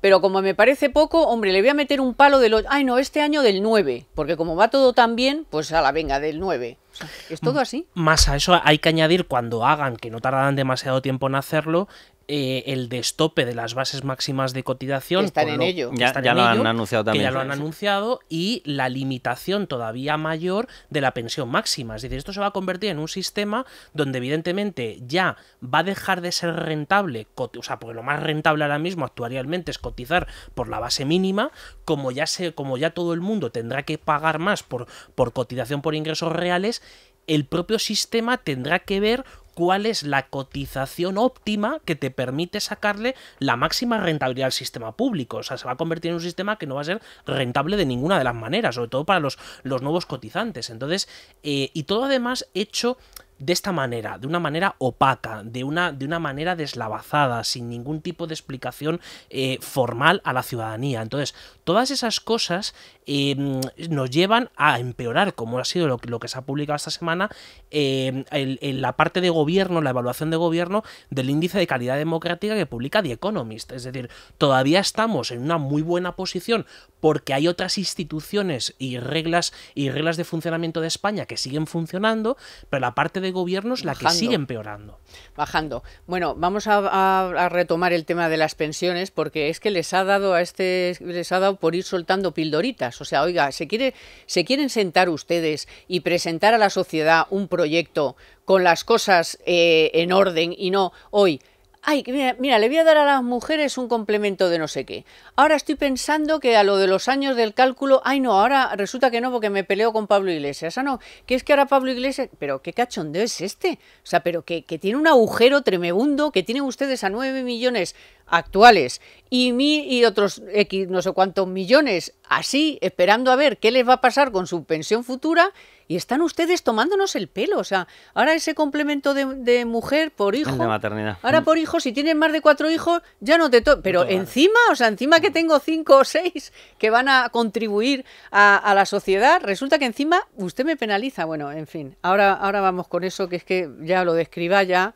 Pero como me parece poco, hombre, le voy a meter un palo del... Ay, no, este año del 9, porque como va todo tan bien, pues a la venga, del 9. O sea, es todo así. Más a eso hay que añadir cuando hagan, que no tardarán demasiado tiempo en hacerlo, eh, el destope de las bases máximas de cotización. están en ello. Ya, ya lo han anunciado también. ya lo han anunciado y la limitación todavía mayor de la pensión máxima. Es decir, esto se va a convertir en un sistema donde evidentemente ya va a dejar de ser rentable, o sea, porque lo más rentable ahora mismo actualmente es cotizar por la base mínima, como ya, se, como ya todo el mundo tendrá que pagar más por, por cotización por ingresos reales, el propio sistema tendrá que ver cuál es la cotización óptima que te permite sacarle la máxima rentabilidad al sistema público. O sea, se va a convertir en un sistema que no va a ser rentable de ninguna de las maneras, sobre todo para los, los nuevos cotizantes. Entonces, eh, y todo además hecho de esta manera, de una manera opaca, de una, de una manera deslavazada, sin ningún tipo de explicación eh, formal a la ciudadanía. Entonces, todas esas cosas em, nos llevan a empeorar, como ha sido lo, que se ha publicado esta semana, em, en la parte de gobierno, la evaluación de gobierno del índice de calidad democrática que publica The Economist. Es decir, todavía estamos en una muy buena posición porque hay otras instituciones y reglas y reglas de funcionamiento de España que siguen funcionando, pero la parte de gobiernos la que sigue empeorando. Bajando. Bueno, vamos a, retomar el tema de las pensiones porque es que les ha dado a este les ha dado por ir soltando pildoritas, o sea, oiga, se quiere se quieren sentar ustedes y presentar a la sociedad un proyecto con las cosas eh, en orden y no hoy Ay, mira, mira, le voy a dar a las mujeres un complemento de no sé qué. Ahora estoy pensando que a lo de los años del cálculo, ay no, ahora resulta que no porque me peleo con Pablo Iglesias. Ah, no, que es que ahora Pablo Iglesias, pero qué cachondeo es este. O sea, pero que, tiene un agujero tremebundo, que tienen ustedes a 9 millones actuales y mí y otros X no sé cuántos millones así, esperando a ver qué les va a pasar con su pensión futura y están ustedes tomándonos el pelo. O sea, ahora ese complemento de, mujer por hijo. De maternidad. Ahora mm. por hijo, si tienes más de cuatro hijos, ya no te Pero encima, o sea, encima que mm. tengo cinco o seis que van a contribuir a, la sociedad, resulta que encima usted me penaliza. Bueno, en fin, ahora, ahora vamos con eso, que es que ya lo describa ya.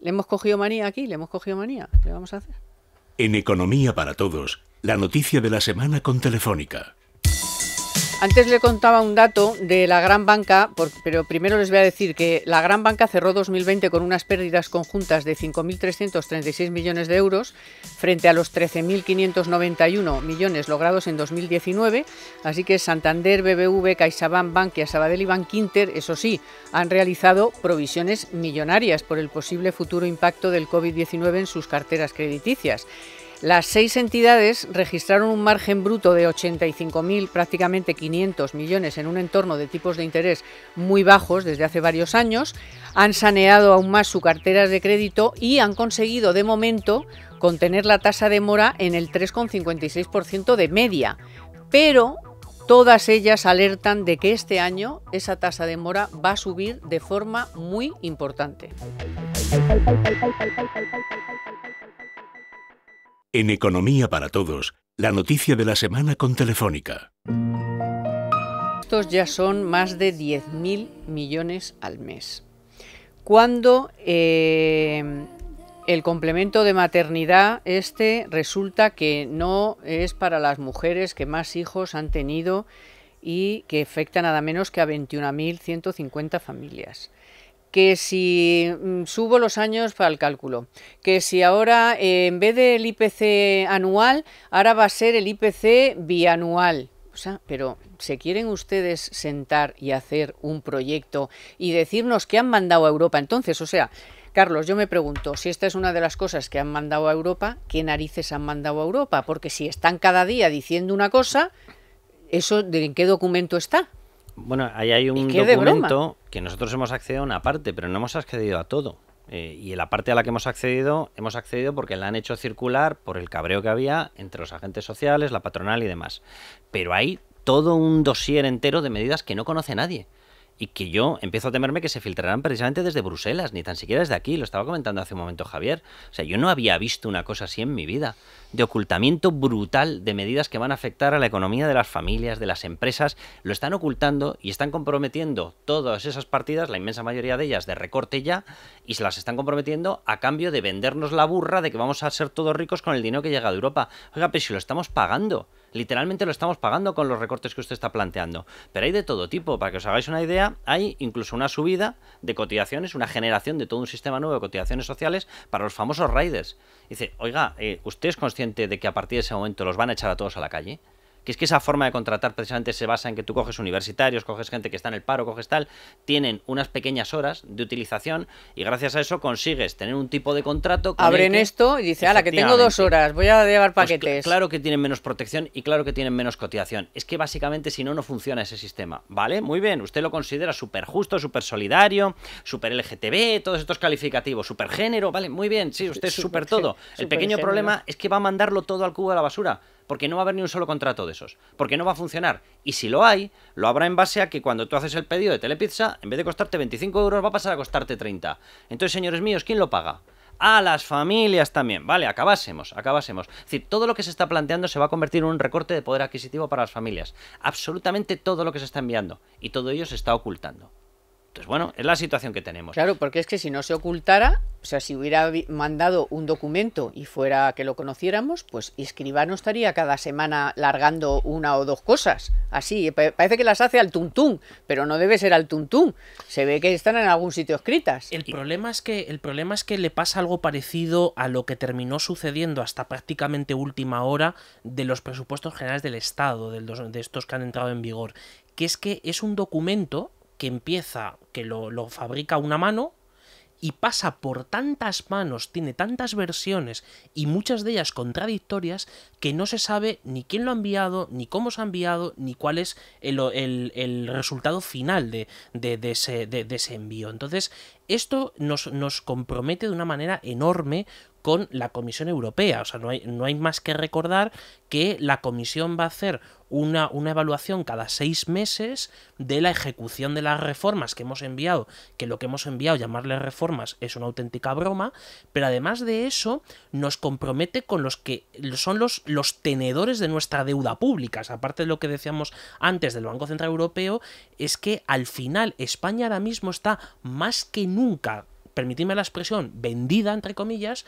Le hemos cogido manía aquí, le hemos cogido manía. ¿Qué vamos a hacer? En Economía para Todos, la noticia de la semana con Telefónica. Antes le contaba un dato de la gran banca, pero primero les voy a decir que la gran banca cerró 2020 con unas pérdidas conjuntas de 5.336 millones de euros frente a los 13.591 millones logrados en 2019. Así que Santander, BBV, CaixaBank, Bankia, Sabadell y Bankinter, eso sí, han realizado provisiones millonarias por el posible futuro impacto del COVID-19 en sus carteras crediticias. Las seis entidades registraron un margen bruto de 85.000, prácticamente 500 millones en un entorno de tipos de interés muy bajos desde hace varios años, han saneado aún más su cartera de crédito y han conseguido de momento contener la tasa de mora en el 3,56% de media. Pero todas ellas alertan de que este año esa tasa de mora va a subir de forma muy importante. En Economía para Todos, la noticia de la semana con Telefónica. Estos ya son más de 10.000 millones al mes. Cuando eh, el complemento de maternidad, este resulta que no es para las mujeres que más hijos han tenido y que afecta nada menos que a 21.150 familias que si mm, subo los años para el cálculo, que si ahora eh, en vez del IPC anual, ahora va a ser el IPC bianual. O sea, pero ¿se quieren ustedes sentar y hacer un proyecto y decirnos qué han mandado a Europa entonces? O sea, Carlos, yo me pregunto, si esta es una de las cosas que han mandado a Europa, ¿qué narices han mandado a Europa? Porque si están cada día diciendo una cosa, ¿eso en qué documento está? Bueno, ahí hay un documento que nosotros hemos accedido a una parte, pero no hemos accedido a todo. Eh, y la parte a la que hemos accedido, hemos accedido porque la han hecho circular por el cabreo que había entre los agentes sociales, la patronal y demás. Pero hay todo un dossier entero de medidas que no conoce nadie y que yo empiezo a temerme que se filtrarán precisamente desde Bruselas, ni tan siquiera desde aquí, lo estaba comentando hace un momento Javier. O sea, yo no había visto una cosa así en mi vida, de ocultamiento brutal de medidas que van a afectar a la economía de las familias, de las empresas, lo están ocultando y están comprometiendo todas esas partidas, la inmensa mayoría de ellas de recorte ya, y se las están comprometiendo a cambio de vendernos la burra de que vamos a ser todos ricos con el dinero que llega de Europa. Oiga, pero si lo estamos pagando. Literalmente lo estamos pagando con los recortes que usted está planteando. Pero hay de todo tipo. Para que os hagáis una idea, hay incluso una subida de cotizaciones, una generación de todo un sistema nuevo de cotizaciones sociales para los famosos riders. Dice, oiga, eh, ¿usted es consciente de que a partir de ese momento los van a echar a todos a la calle? que es que esa forma de contratar precisamente se basa en que tú coges universitarios, coges gente que está en el paro, coges tal, tienen unas pequeñas horas de utilización y gracias a eso consigues tener un tipo de contrato. que. Abren esto y dice, ala, que tengo dos horas, voy a llevar pues paquetes. claro que tienen menos protección y claro que tienen menos cotización. Es que básicamente si no, no funciona ese sistema, ¿vale? Muy bien, usted lo considera súper justo, súper solidario, súper LGTB, todos estos calificativos, súper género, ¿vale? Muy bien, sí, usted es súper todo. El pequeño problema es que va a mandarlo todo al cubo de la basura porque no va a haber ni un solo contrato de esos, porque no va a funcionar. Y si lo hay, lo habrá en base a que cuando tú haces el pedido de Telepizza, en vez de costarte 25 euros, va a pasar a costarte 30. Entonces, señores míos, ¿quién lo paga? a las familias también. Vale, acabásemos, acabásemos. Es decir, todo lo que se está planteando se va a convertir en un recorte de poder adquisitivo para las familias. Absolutamente todo lo que se está enviando. Y todo ello se está ocultando bueno, es la situación que tenemos. Claro, porque es que si no se ocultara, o sea, si hubiera mandado un documento y fuera que lo conociéramos, pues Escribano estaría cada semana largando una o dos cosas. Así, parece que las hace al tuntún, pero no debe ser al tuntún. Se ve que están en algún sitio escritas. El problema es que el problema es que le pasa algo parecido a lo que terminó sucediendo hasta prácticamente última hora de los presupuestos generales del Estado, de estos que han entrado en vigor, que es que es un documento que empieza, que lo, lo fabrica una mano y pasa por tantas manos, tiene tantas versiones y muchas de ellas contradictorias que no se sabe ni quién lo ha enviado, ni cómo se ha enviado, ni cuál es el, resultado final de, ese, de, envío. Entonces, esto nos, nos compromete de una manera enorme con la Comisión Europea. O sea, no hay, no hay más que recordar que la Comisión va a hacer una, una, evaluación cada seis meses de la ejecución de las reformas que hemos enviado, que lo que hemos enviado, llamarle reformas, es una auténtica broma, pero además de eso nos compromete con los que son los, los tenedores de nuestra deuda pública. aparte de lo que decíamos antes del Banco Central Europeo, es que al final España ahora mismo está más que nunca permitirme la expresión, vendida, entre comillas,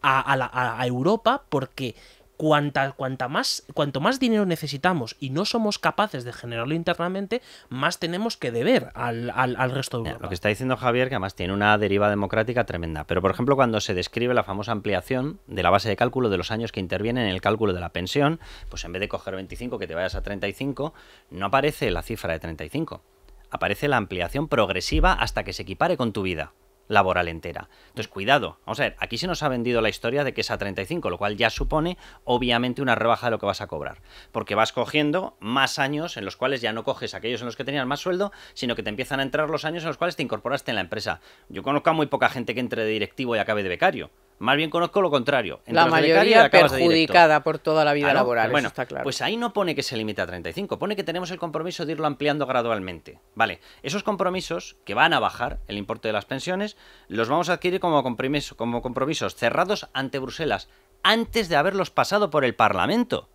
a, Europa porque Cuanta, más, cuanto más dinero necesitamos y no somos capaces de generarlo internamente, más tenemos que deber al, resto de Europa. Lo que está diciendo Javier, que además tiene una deriva democrática tremenda. Pero, por ejemplo, cuando se describe la famosa ampliación de la base de cálculo de los años que intervienen en el cálculo de la pensión, pues en vez de coger 25, que te vayas a 35, no aparece la cifra de 35. Aparece la ampliación progresiva hasta que se equipare con tu vida laboral entera. Entonces, cuidado. Vamos a ver, aquí se nos ha vendido la historia de que es a 35, lo cual ya supone, obviamente, una rebaja de lo que vas a cobrar. Porque vas cogiendo más años en los cuales ya no coges aquellos en los que tenías más sueldo, sino que te empiezan a entrar los años en los cuales te incorporaste en la empresa. Yo conozco a muy poca gente que entre de directivo y acabe de becario. Más bien conozco lo contrario. la mayoría perjudicada por toda la vida laboral, bueno, está claro. Pues ahí no pone que se limita a 35, pone que tenemos el compromiso de irlo ampliando gradualmente. Vale, esos compromisos que van a bajar el importe de las pensiones, los vamos a adquirir como, compromiso, como compromisos cerrados ante Bruselas, antes de haberlos pasado por el Parlamento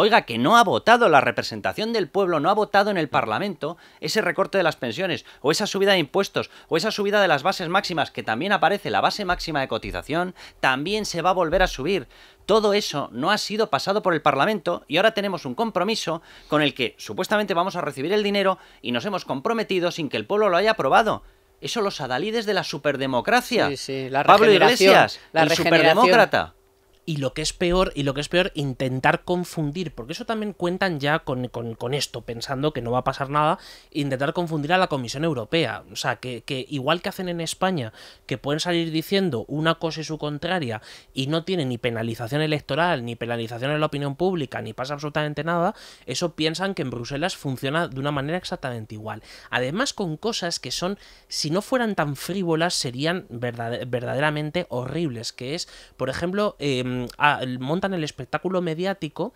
oiga, que no ha votado la representación del pueblo, no ha votado en el mm. Parlamento ese recorte de las pensiones, o esa subida de impuestos, o esa subida de las bases máximas, que también aparece la base máxima de cotización, también se va a volver a subir. Todo eso no ha sido pasado por el Parlamento y ahora tenemos un compromiso con el que supuestamente vamos a recibir el dinero y nos hemos comprometido sin que el pueblo lo haya aprobado. Eso los adalides de la superdemocracia. Sí, Pablo Iglesias, la el superdemócrata y lo que es peor, y lo que es peor, intentar confundir, porque eso también cuentan ya con, esto, pensando que no va a pasar nada, intentar confundir a la Comisión Europea. O sea, que, igual que hacen en España, que pueden salir diciendo una cosa y su contraria, y no tiene ni penalización electoral, ni penalización en la opinión pública, ni pasa absolutamente nada, eso piensan que en Bruselas funciona de una manera exactamente igual. Además, con cosas que son, si no fueran tan frívolas, serían verdaderamente horribles, que es, por ejemplo, eh, Mm, montan el espectáculo mediático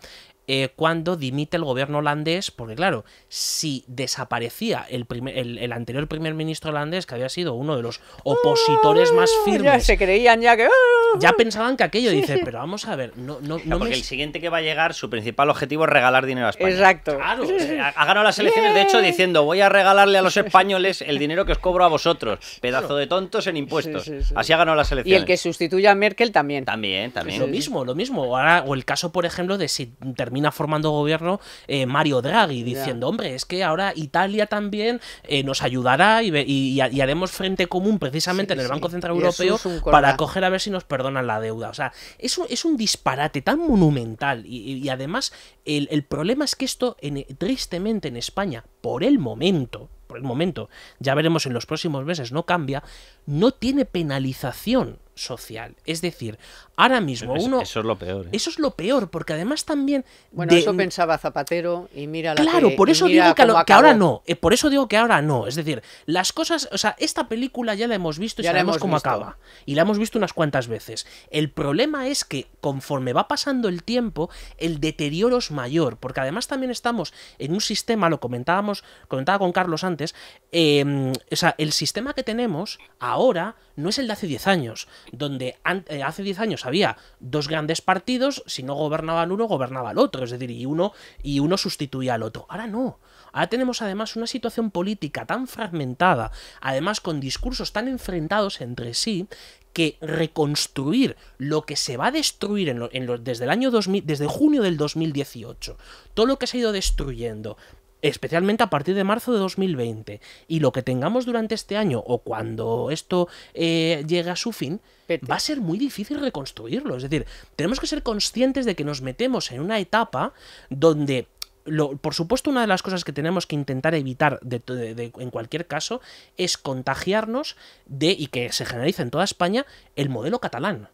eh, cuando dimite el gobierno holandés, porque claro, si desaparecía el, el, anterior primer ministro holandés, que había sido uno de los ah, opositores más firmes. Ya se creían ya que. Ah. ya pensaban que aquello, dice, pero vamos a ver, no, Porque el siguiente que va a llegar, su principal objetivo es regalar dinero a España. Exacto. ha ganado las elecciones, de hecho, diciendo, voy a regalarle a los españoles el dinero que os cobro a vosotros, pedazo de tontos en impuestos. Así ha ganado las elecciones. Y el que sustituya a Merkel también. También, también. Lo mismo, lo mismo. o el caso, por ejemplo, de si termina formando gobierno eh, Mario Draghi, diciendo, hombre, es que ahora Italia también eh, nos ayudará y, haremos frente común precisamente en el Banco Central Europeo para coger a ver si nos perdonan la deuda. O sea, es un, es un disparate tan monumental y, además el, el, problema es que esto, en, tristemente en España, por el momento, por el momento, ya veremos en los próximos meses, no cambia, no tiene penalización social. Es decir, ahora mismo uno... Eso es lo peor. ¿eh? Eso es lo peor, porque además también... Bueno, eso pensaba Zapatero y mira la... Claro, por eso digo que, ahora no. Eh, por eso digo que ahora no. Es decir, las cosas... O sea, esta película ya la hemos visto y sabemos cómo acaba. Y la hemos visto unas cuantas veces. El problema es que conforme va pasando el tiempo, el deterioro es mayor, porque además también estamos en un sistema, lo comentábamos, comentaba con Carlos antes, em, o sea, el sistema que tenemos ahora no es el de hace 10 años donde eh, hace 10 años había dos grandes partidos, si no gobernaban uno, gobernaba el otro, es decir, y uno, y uno sustituía al otro. Ahora no. Ahora tenemos además una situación política tan fragmentada, además con discursos tan enfrentados entre sí, que reconstruir lo que se va a destruir en desde el año 2000, desde junio del 2018, todo lo que se ha ido destruyendo especialmente a partir de marzo de 2020. Y lo que tengamos durante este año o cuando esto eh, llegue a su fin, va a ser muy difícil reconstruirlo. Es decir, tenemos que ser conscientes de que nos metemos en una etapa donde lo, por supuesto, una de las cosas que tenemos que intentar evitar en cualquier caso es contagiarnos de, y que se generaliza en toda España, el modelo catalán,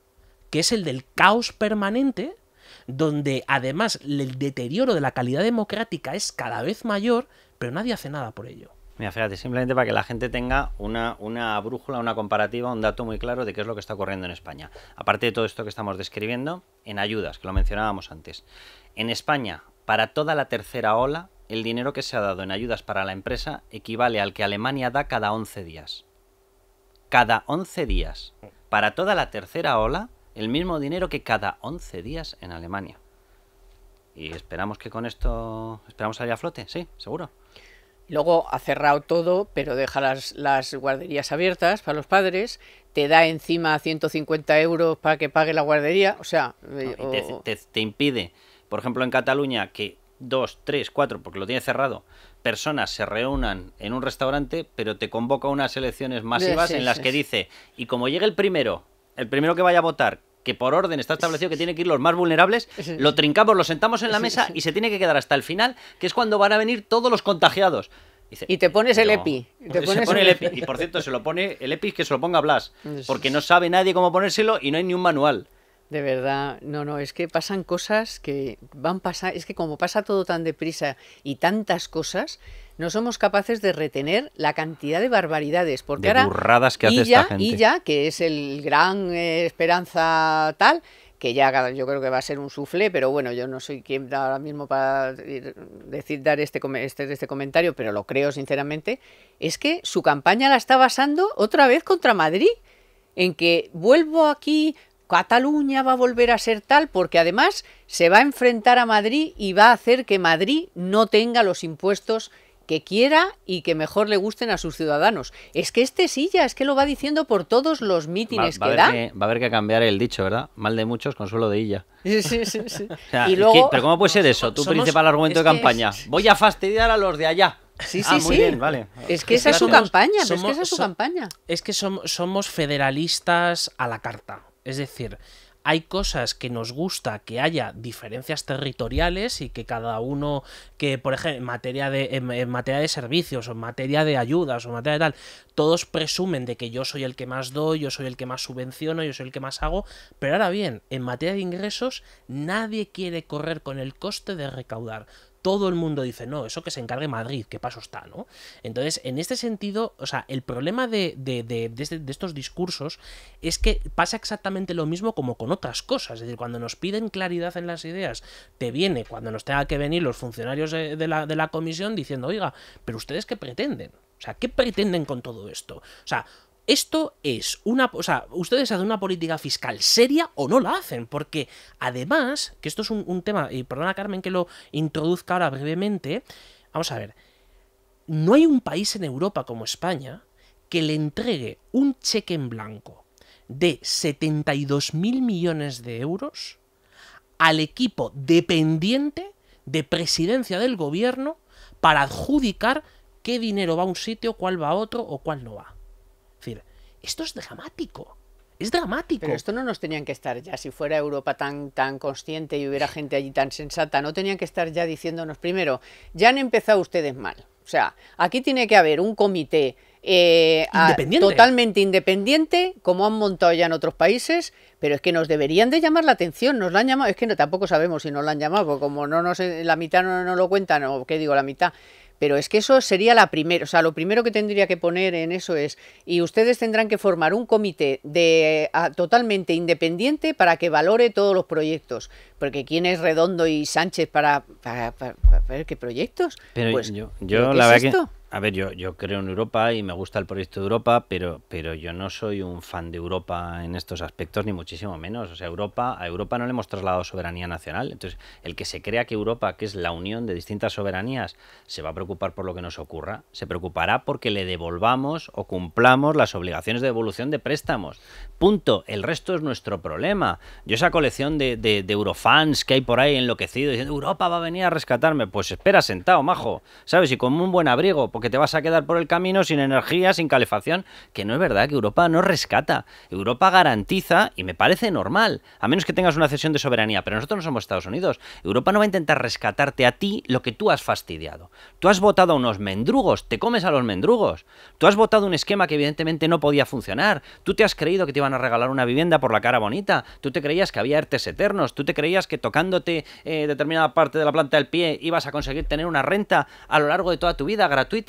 que es el del caos permanente donde además el deterioro de la calidad democrática es cada vez mayor, pero nadie hace nada por ello. Mira, fíjate, simplemente para que la gente tenga una, brújula, una comparativa, un dato muy claro de qué es lo que está ocurriendo en España. Aparte de todo esto que estamos describiendo, en ayudas, que lo mencionábamos antes. En España, para toda la tercera ola, el dinero que se ha dado en ayudas para la empresa equivale al que Alemania da cada 11 días. Cada 11 días. Para toda la tercera ola, el mismo dinero que cada 11 días en Alemania. Y esperamos que con esto... Esperamos salir a flote, sí, seguro. Luego ha cerrado todo, pero deja las, guarderías abiertas para los padres. Te da encima 150 euros para que pague la guardería. O sea... Eh, te, impide, por ejemplo, en Cataluña, que dos, tres, cuatro, porque lo tiene cerrado, personas se reúnan en un restaurante, pero te convoca unas elecciones masivas en las que dice, y como llega el primero, el primero que vaya a votar, que por orden está establecido que tienen que ir los más vulnerables, lo trincamos, lo sentamos en la mesa y se tiene que quedar hasta el final, que es cuando van a venir todos los contagiados. y te pones el EPI. Y por cierto, se lo pone el EPI que se lo ponga Blas, porque no sabe nadie cómo ponérselo y no hay ni un manual. De verdad, no, no, es que pasan cosas que van pasar, es que como pasa todo tan deprisa y tantas cosas, no somos capaces de retener la cantidad de barbaridades. Porque ahora, que hace esta gente. que es el gran eh, esperanza tal, que ya yo creo que va a ser un suflé, pero bueno, yo no soy quien ahora mismo para decir dar este, este, este comentario, pero lo creo sinceramente, es que su campaña la está basando otra vez contra Madrid, en que vuelvo aquí, Cataluña va a volver a ser tal, porque además se va a enfrentar a Madrid y va a hacer que Madrid no tenga los impuestos que quiera y que mejor le gusten a sus ciudadanos. Es que este silla, es que lo va diciendo por todos los mítines que da. va a haber que cambiar el dicho, ¿verdad? Mal de muchos, consuelo de illa. Sí, sí, sí. sí. [laughs] ¿Pero cómo puede ser eso? Tu principal argumento de campaña. Voy a fastidiar a los de allá. Sí, ah, sí, ah, muy Bien, vale. Es que esa es su campaña, es que esa es su campaña. Es que somos federalistas a la carta. Es decir, hay cosas que nos gusta que haya diferencias territoriales y que cada uno, que por ejemplo, en materia de, materia de servicios o en materia de ayudas o en materia de tal, todos presumen de que yo soy el que más doy, yo soy el que más subvenciono, yo soy el que más hago, pero ahora bien, en materia de ingresos, nadie quiere correr con el coste de recaudar todo el mundo dice, no, eso que se encargue Madrid, qué paso está, ¿no? Entonces, en este sentido, o sea, el problema este, de, estos discursos es que pasa exactamente lo mismo como con otras cosas. Es decir, cuando nos piden claridad en las ideas, te viene, cuando nos tenga que venir los funcionarios de la, de la comisión diciendo, oiga, pero ustedes qué pretenden? O sea, ¿qué pretenden con todo esto? O sea, esto es una... O sea, ustedes hacen una política fiscal seria o no la hacen, porque además, que esto es un, tema, y perdona Carmen que lo introduzca ahora brevemente, vamos a ver, no hay un país en Europa como España que le entregue un cheque en blanco de 72.000 millones de euros al equipo dependiente de presidencia del gobierno para adjudicar qué dinero va a un sitio, cuál va a otro o cuál no va. Esto es dramático. Es dramático. Pero esto no nos tenían que estar ya, si fuera Europa tan, tan consciente y hubiera gente allí tan sensata, no tenían que estar ya diciéndonos primero, ya han empezado ustedes mal. O sea, aquí tiene que haber un comité eh, totalmente independiente, como han montado ya en otros países, pero es que nos deberían de llamar la atención, nos la han llamado, es que no, tampoco sabemos si nos la han llamado, porque como no nos, la mitad no, no lo cuentan, o qué digo, la mitad, pero es que eso sería la primera, o sea, lo primero que tendría que poner en eso es, y ustedes tendrán que formar un comité de ah, totalmente independiente para que valore todos los proyectos. Porque quién es Redondo y Sánchez para, para, ver qué proyectos. Pero pues, yo, yo la verdad que a ver, yo, yo creo en Europa y me gusta el proyecto de Europa, pero, pero yo no soy un fan de Europa en estos aspectos, ni muchísimo menos. O sea, Europa, a Europa no le hemos trasladado soberanía nacional. Entonces, el que se crea que Europa, que es la unión de distintas soberanías, se va a preocupar por lo que nos ocurra, se preocupará porque le devolvamos o cumplamos las obligaciones de devolución de préstamos. Punto. El resto es nuestro problema. Yo esa colección de, de, eurofans que hay por ahí enloquecido diciendo Europa va a venir a rescatarme, pues espera sentado, majo. ¿Sabes? Y con un buen abrigo que te vas a quedar por el camino sin energía, sin calefacción, que no es verdad, que Europa no rescata, Europa garantiza, y me parece normal, a menos que tengas una cesión de soberanía, pero nosotros no somos Estados Unidos, Europa no va a intentar rescatarte a ti lo que tú has fastidiado. Tú has votado a unos mendrugos, te comes a los mendrugos, tú has votado un esquema que evidentemente no podía funcionar, tú te has creído que te iban a regalar una vivienda por la cara bonita, tú te creías que había artes eternos, tú te creías que tocándote eh, determinada parte de la planta del pie ibas a conseguir tener una renta a lo largo de toda tu vida gratuita,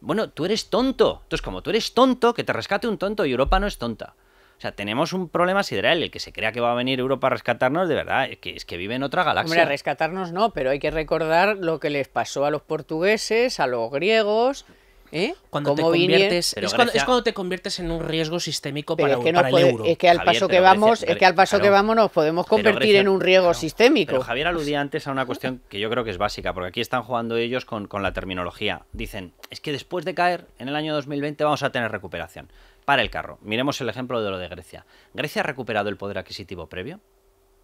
bueno, tú eres tonto. Entonces, como tú eres tonto, que te rescate un tonto y Europa no es tonta. O sea, tenemos un problema sideral. El que se crea que va a venir Europa a rescatarnos, de verdad, es que, es que vive en otra galaxia. Hombre, rescatarnos no, pero hay que recordar lo que les pasó a los portugueses, a los griegos, ¿Eh? Cuando te es, cuando, te conviertes en un riesgo sistémico para, el euro. Es que al paso que vamos, es que al paso que vamos nos podemos convertir en un riesgo sistémico. Pero Javier aludía antes a una cuestión que yo creo que es básica, porque aquí están jugando ellos con, con la terminología. Dicen, es que después de caer en el año 2020 vamos a tener recuperación. Para el carro. Miremos el ejemplo de lo de Grecia. ¿Grecia ha recuperado el poder adquisitivo previo?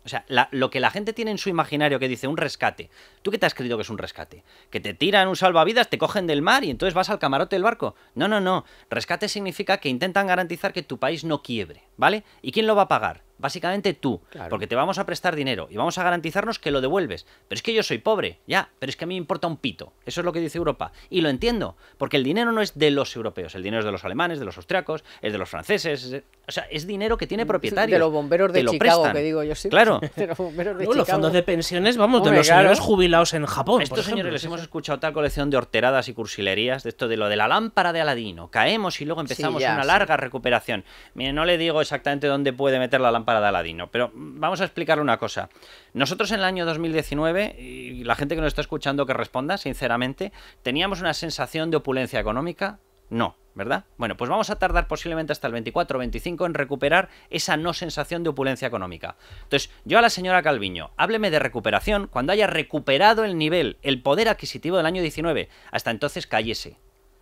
O sea, lo que la gente tiene en su imaginario que dice un rescate. ¿Tú qué te has creído que es un rescate? Que te tiran un salvavidas, te cogen del mar y entonces vas al camarote del barco. No, no, no. Rescate significa que intentan garantizar que tu país no quiebre, ¿vale? ¿Y quién lo va a pagar? Básicamente tú, porque te vamos a prestar dinero y vamos a garantizarnos que lo devuelves. Pero es que yo soy pobre, ya, pero es que a mí me importa un pito. Eso es lo que dice Europa. Y lo entiendo, porque el dinero no es de los europeos, el dinero es de los alemanes, de los austriacos, es de los franceses. O sea, es dinero que tiene mm, propietarios. De los bomberos de Chicago, que digo yo sí. Claro. [laughs] De los bomberos de Chicago. Los fondos de pensiones, vamos, de los jubilados en Japón. estos señores les hemos escuchado tal colección de horteradas y cursilerías, de esto de lo de la lámpara de Aladino. Caemos y luego empezamos una larga recuperación. Mire, no le digo exactamente dónde puede meter la lámpara para Daladino, Pero vamos a explicar una cosa. Nosotros en el año 2019, y la gente que nos está escuchando que responda, sinceramente, ¿teníamos una sensación de opulencia económica? No, ¿verdad? Bueno, pues vamos a tardar posiblemente hasta el 24 o 25 en recuperar esa no sensación de opulencia económica. Entonces, yo a la señora Calviño, hábleme de recuperación cuando haya recuperado el nivel, el poder adquisitivo del año 19. Hasta entonces, cállese.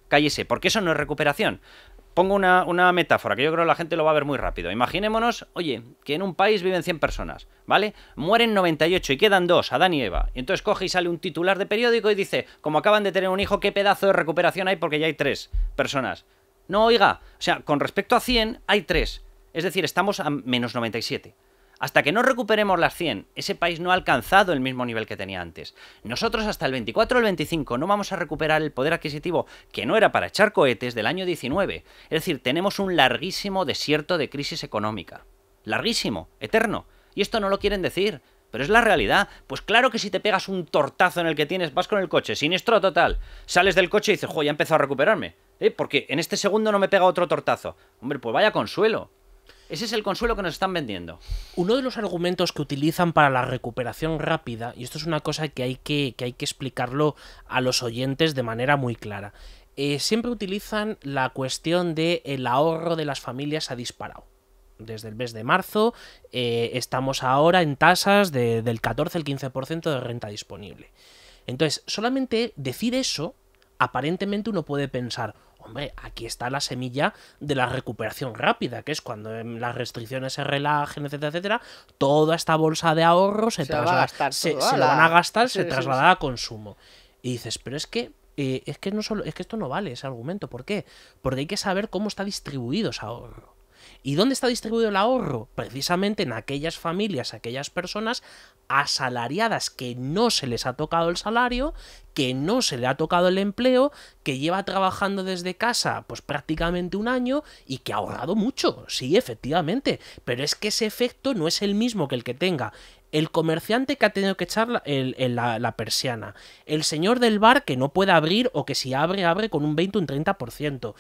Cállese, porque eso no es recuperación pongo una, metáfora que yo creo que la gente lo va a ver muy rápido. Imaginémonos, oye, que en un país viven 100 personas, ¿vale? Mueren 98 y quedan dos, Adán y Eva. Y entonces coge y sale un titular de periódico y dice, como acaban de tener un hijo, qué pedazo de recuperación hay porque ya hay tres personas. No, oiga, o sea, con respecto a 100 hay tres. Es decir, estamos a menos 97. Hasta que no recuperemos las 100, ese país no ha alcanzado el mismo nivel que tenía antes. Nosotros hasta el 24 o el 25 no vamos a recuperar el poder adquisitivo que no era para echar cohetes del año 19. Es decir, tenemos un larguísimo desierto de crisis económica. Larguísimo, eterno. Y esto no lo quieren decir, pero es la realidad. Pues claro que si te pegas un tortazo en el que tienes, vas con el coche, siniestro total, sales del coche y dices, jo, ya he empezado a recuperarme. ¿Eh? Porque en este segundo no me pega otro tortazo. Hombre, pues vaya consuelo. Ese es el consuelo que nos están vendiendo. Uno de los argumentos que utilizan para la recuperación rápida, y esto es una cosa que hay que, hay que explicarlo a los oyentes de manera muy clara, eh, siempre utilizan la cuestión de el ahorro de las familias ha disparado desde el mes de marzo, eh, estamos ahora en tasas del 14 al 15% de renta disponible. Entonces, solamente decir eso, aparentemente uno puede pensar, hombre, aquí está la semilla de la recuperación rápida, que es cuando em, las restricciones se relajen, etcétera, etcétera, toda esta bolsa de ahorro se, traslada, la... van a gastar, se a consumo. Y dices, pero es que eh, es que no solo, es que esto no vale ese argumento. ¿Por qué? Porque hay que saber cómo está distribuido ese ahorro. ¿Y dónde está distribuido el ahorro? Precisamente en aquellas familias, aquellas personas asalariadas que no se les ha tocado el salario, que no se le ha tocado el empleo, que lleva trabajando desde casa pues prácticamente un año y que ha ahorrado mucho, sí, efectivamente, pero es que ese efecto no es el mismo que el que tenga el comerciante que ha tenido que echar la, la, persiana, el señor del bar que no puede abrir o que si abre, abre con un 20 o un 30%,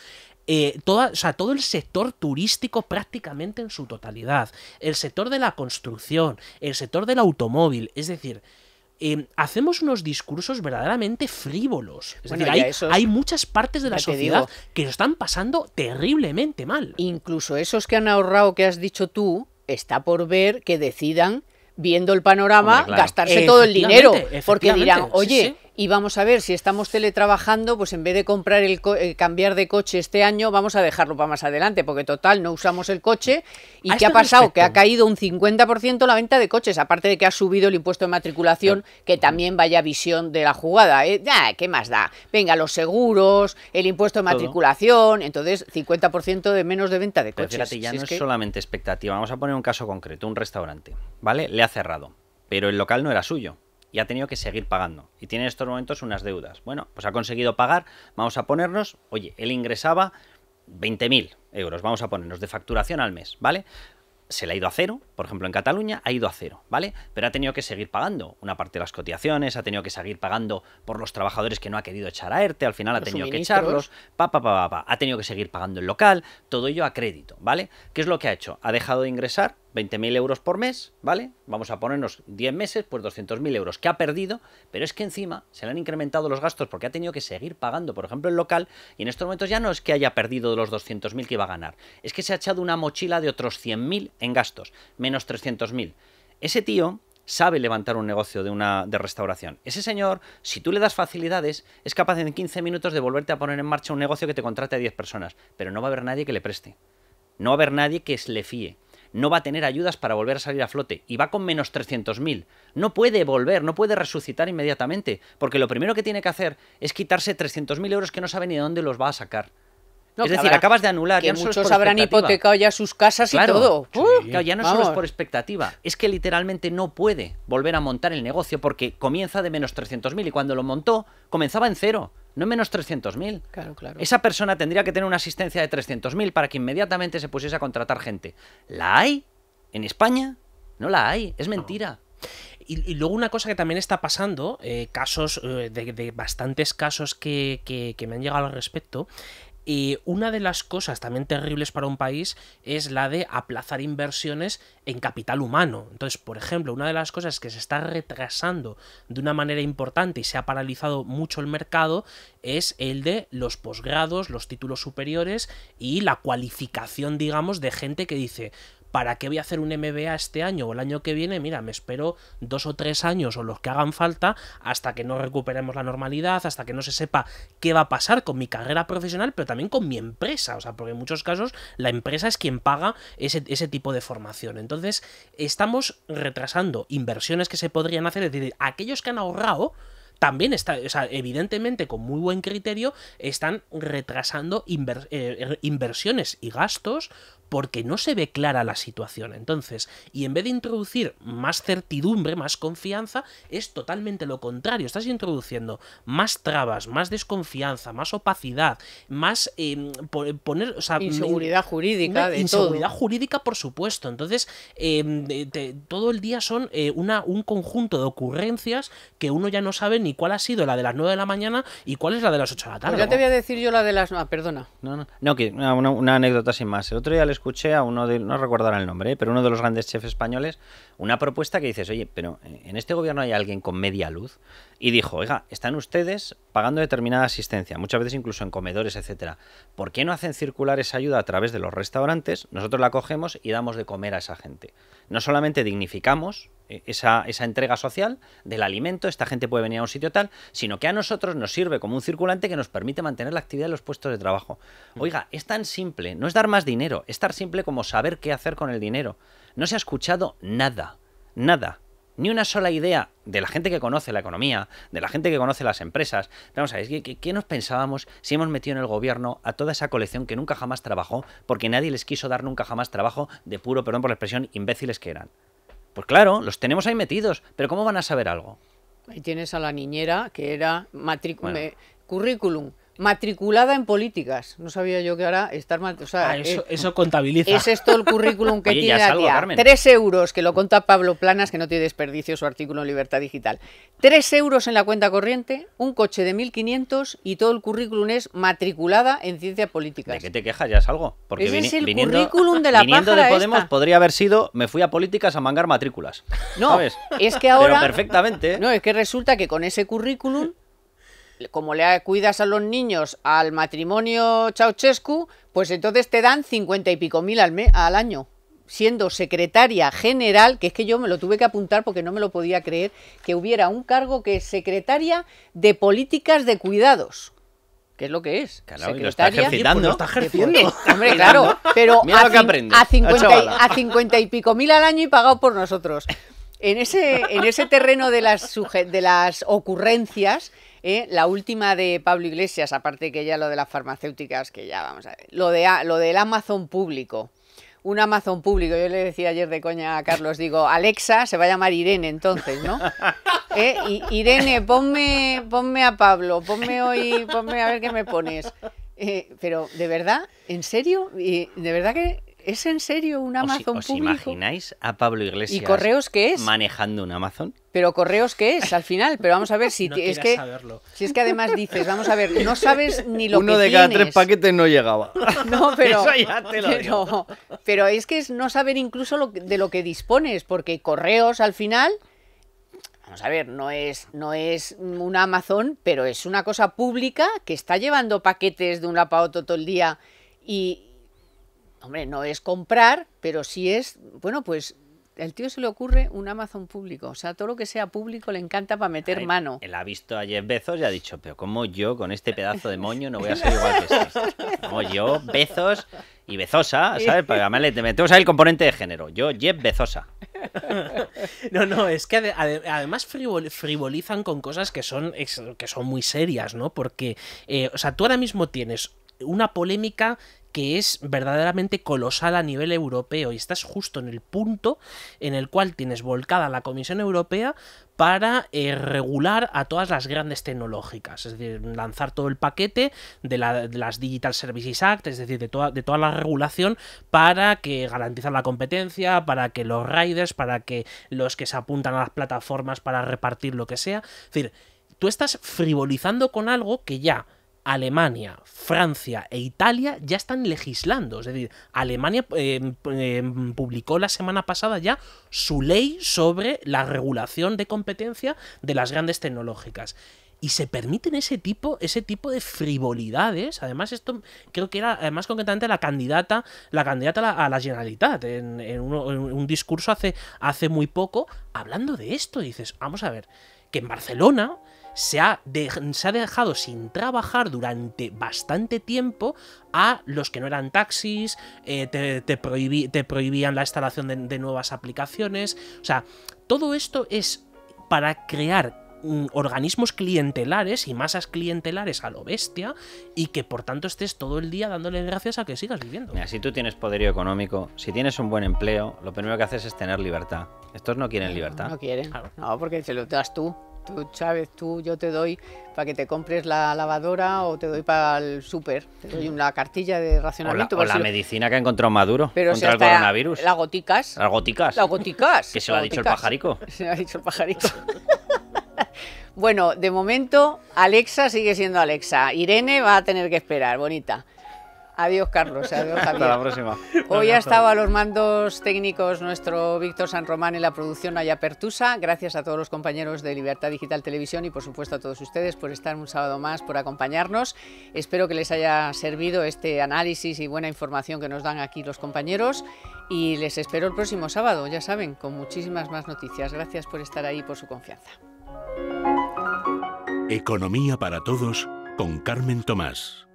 eh, todo el sector turístico prácticamente en su totalidad, el sector de la construcción, el sector del automóvil, es decir, em, hacemos unos discursos verdaderamente frívolos. hay, muchas partes de la sociedad que lo están pasando terriblemente mal. Incluso esos que han ahorrado que has dicho tú, está por ver que decidan viendo el panorama, gastarse todo el dinero. Porque dirán, oye, y vamos a ver si estamos teletrabajando, pues en vez de comprar el eh, cambiar de coche este año, vamos a dejarlo para más adelante, porque total no usamos el coche y ¿qué ha pasado? Que ha caído un 50% la venta de coches, aparte de que ha subido el impuesto de matriculación, que también vaya visión de la jugada, ¿eh? ¿qué más da? Venga, los seguros, el impuesto de matriculación, entonces 50% de menos de venta de coches. Pero fíjate, ya no es, solamente expectativa, vamos a poner un caso concreto, un restaurante, ¿vale? Le ha cerrado, pero el local no era suyo y ha tenido que seguir pagando. Y tiene en estos momentos unas deudas. Bueno, pues ha conseguido pagar. Vamos a ponernos, oye, él ingresaba 20.000 euros, vamos a ponernos, de facturación al mes, ¿vale? se le ha ido a cero, por ejemplo en Cataluña ha ido a cero, ¿vale? Pero ha tenido que seguir pagando una parte de las cotizaciones, ha tenido que seguir pagando por los trabajadores que no ha querido echar a ERTE, al final ha tenido que echarlos, pa, pa, pa, pa, ha tenido que seguir pagando el local, todo ello a crédito, ¿vale? ¿Qué es lo que ha hecho? Ha dejado de ingresar 20.000 euros por mes, ¿vale? Vamos a ponernos 10 meses, pues 200.000 euros que ha perdido, pero es que encima se le han incrementado los gastos porque ha tenido que seguir pagando, por ejemplo, el local, y en estos momentos ya no es que haya perdido los 200.000 que iba a ganar, es que se ha echado una mochila de otros 100.000 en gastos, menos 300.000. Ese tío sabe levantar un negocio de una de restauración. Ese señor, si tú le das facilidades, es capaz en 15 minutos de volverte a poner en marcha un negocio que te contrate a 10 personas, pero no va a haber nadie que le preste. No va a haber nadie que le fíe no va a tener ayudas para volver a salir a flote y va con menos 300.000. No puede volver, no puede resucitar inmediatamente, porque lo primero que tiene que hacer es quitarse 300.000 euros que no sabe ni de dónde los va a sacar es decir, acabas de anular. Que ya muchos habrán hipotecado ya sus casas y todo. ya no solo es por expectativa. Es que literalmente no puede volver a montar el negocio porque comienza de menos 300.000 y cuando lo montó comenzaba en cero, no en menos 300.000. Claro, claro. Esa persona tendría que tener una asistencia de 300.000 para que inmediatamente se pusiese a contratar gente. ¿La hay? ¿En España? No la hay. Es mentira. Y, luego una cosa que también está pasando, eh, casos, eh, de, bastantes casos que, me han llegado al respecto, y una de las cosas también terribles para un país es la de aplazar inversiones en capital humano. Entonces, por ejemplo, una de las cosas que se está retrasando de una manera importante y se ha paralizado mucho el mercado es el de los posgrados, los títulos superiores y la cualificación, digamos, de gente que dice, ¿para qué voy a hacer un MBA este año o el año que viene? Mira, me espero dos o tres años o los que hagan falta hasta que no recuperemos la normalidad, hasta que no se sepa qué va a pasar con mi carrera profesional, pero también con mi empresa, o sea, porque en muchos casos la empresa es quien paga ese, tipo de formación. Entonces, estamos retrasando inversiones que se podrían hacer, es decir, aquellos que han ahorrado, también está, o sea, evidentemente con muy buen criterio, están retrasando eh, inversiones y gastos porque no se ve clara la situación. Entonces, y en vez de introducir más certidumbre, más confianza, es totalmente lo contrario. Estás introduciendo más trabas, más desconfianza, más opacidad, más em, poner... inseguridad mm, jurídica. De inseguridad jurídica, por supuesto. Entonces, em, todo el día son eh, una, un conjunto de ocurrencias que uno ya no sabe ni cuál ha sido la de las 9 de la mañana y cuál es la de las 8 de la tarde. Pues ya te voy a decir yo la de las... Ah, perdona. No, no, no que una, una, anécdota sin más. El otro día les escuché a uno de, no recordará el nombre, ¿eh? pero uno de los grandes chefs españoles, una propuesta que dices, oye, pero eh, en este gobierno hay alguien con media luz. Y dijo, oiga, están ustedes pagando determinada asistencia, muchas veces incluso en comedores, etcétera. ¿Por qué no hacen circular esa ayuda a través de los restaurantes? Nosotros la cogemos y damos de comer a esa gente. No solamente dignificamos eh, esa, entrega social del alimento, esta gente puede venir a un sitio tal, sino que a nosotros nos sirve como un circulante que nos permite mantener la actividad de los puestos de trabajo. Mm. Oiga, es tan simple, no es dar más dinero, es tan simple como saber qué hacer con el dinero. No se ha escuchado nada, nada, ni una sola idea de la gente que conoce la economía, de la gente que conoce las empresas. Vamos a ver, qué nos pensábamos si hemos metido en el gobierno a toda esa colección que nunca jamás trabajó, porque nadie les quiso dar nunca jamás trabajo de puro, perdón por la expresión, imbéciles que eran? Pues claro, los tenemos ahí metidos, pero ¿cómo van a saber algo? Ahí tienes a la niñera que era de currículum matriculada en políticas. No sabía yo que ahora estar... O ah, eso, eh, eso, contabiliza. Es esto el currículum que [laughs] tiene la ah, Tres euros, que lo conta Pablo Planas, que no tiene desperdicio su artículo en Libertad Digital. Tres euros en la cuenta corriente, un coche de 1.500 y todo el currículum es matriculada en ciencias políticas. ¿De qué te quejas? Ya salgo Porque el currículum de la Viniendo de Podemos podría haber sido, me fui a políticas a mangar matrículas. No, ¿sabes? es que ahora... Pero perfectamente. No, es que resulta que con ese currículum como le cuidas a los niños al matrimonio Ceausescu, pues entonces te dan cincuenta y pico mil al, año siendo secretaria general, que es que yo me lo tuve que apuntar porque no me lo podía creer, que hubiera un cargo que es secretaria de políticas de cuidados. ¿Qué es lo que es? Claro, secretaria... lo está ejercitando. ejerciendo. Hombre, claro, pero a, cincuenta y pico mil al año y pagado por nosotros. En ese, en ese terreno de las, de las ocurrencias, ¿eh? la última de Pablo Iglesias, aparte que ya lo de las farmacéuticas, que ya vamos a ver, lo, de, lo del Amazon público. Un Amazon público, yo le decía ayer de coña a Carlos, digo, Alexa se va a llamar Irene entonces, ¿no? [laughs] ¿Eh? Irene, ponme, a Pablo, ponme hoy, ponme a ver qué me pones. Eh, pero, ¿de verdad? ¿En serio? ¿De verdad que ¿Es en serio un Amazon público? ¿Os imagináis a Pablo Iglesias ¿Y correos qué es? manejando un Amazon? Pero correos qué es al final, pero vamos a ver si [laughs] es que es que además dices, vamos a ver, no sabes ni lo que Uno de cada tres paquetes no llegaba. [laughs] No, pero [laughs] Eso Pero, es que es no saber incluso lo, de lo que dispones, porque correos al final vamos a ver, no es, no es un Amazon, pero es una cosa pública que está llevando paquetes de un lado otro todo el día y, hombre, no es comprar, pero sí es, bueno, pues el tío se le ocurre un Amazon público. O sea, todo lo que sea público le encanta para meter mano. Él ha visto a Jeff Bezos y ha dicho, pero como yo con este pedazo de moño no voy a ser [laughs] igual que este? Como yo, Bezos y Bezosa, ¿sabes? Para además le metemos ahí el componente de género. Yo, Jeff Bezosa. No, no, es que además frivolizan con cosas que son, que son muy serias, ¿no? Porque, eh, o sea, tú ahora mismo tienes una polémica que es verdaderamente colosal a nivel europeo y estás justo en el punto en el cual tienes volcada la Comisión Europea para eh, regular a todas las grandes tecnológicas, es decir, lanzar todo el paquete de, las Digital Services Act, es decir, de, toda, de toda la regulación para que garantizar la competencia, para que los riders, para que los que se apuntan a las plataformas para repartir lo que sea, es decir, tú estás frivolizando con algo que ya Alemania, Francia e Italia ya están legislando. Es decir, Alemania em, em, publicó la semana pasada ya su ley sobre la regulación de competencia de las grandes tecnológicas y se permiten ese tipo, ese tipo de frivolidades. Además, esto creo que era, además, concretamente la candidata, la candidata a la, Generalitat, en, un discurso hace, hace muy poco, hablando de esto. dices, vamos a ver, que en Barcelona se ha, dejado sin trabajar durante bastante tiempo a los que no eran taxis, eh, te, prohibían la instalación de, nuevas aplicaciones. O sea, todo esto es para crear mm, organismos clientelares y masas clientelares a lo bestia y que por tanto estés todo el día dándole gracias a que sigas viviendo. si tú tienes poderío económico, si tienes un buen empleo, lo primero que haces es tener libertad. Estos no quieren libertad. No, quieren. No, porque se lo das tú tú, Chávez, tú, yo te doy para que te compres la lavadora o te doy para el súper, te doy una cartilla de racionamiento. O la, medicina que ha encontrado Maduro Pero contra el coronavirus. Las goticas. Las goticas. Las goticas. [laughs] Que [laughs] se lo ha dicho el pajarico. Se lo ha dicho el pajarico. bueno, de momento Alexa sigue siendo Alexa. Irene va a tener que esperar, bonita. Adiós, Carlos. Adiós, Javier. Hasta la próxima. Hoy ha estado a los mandos técnicos nuestro Víctor San Román en la producción Allá Pertusa. Gracias a todos los compañeros de Libertad Digital Televisión y, por supuesto, a todos ustedes por estar un sábado más, por acompañarnos. Espero que les haya servido este análisis y buena información que nos dan aquí los compañeros. Y les espero el próximo sábado, ya saben, con muchísimas más noticias. Gracias por estar ahí y por su confianza. Economía para todos con Carmen Tomás.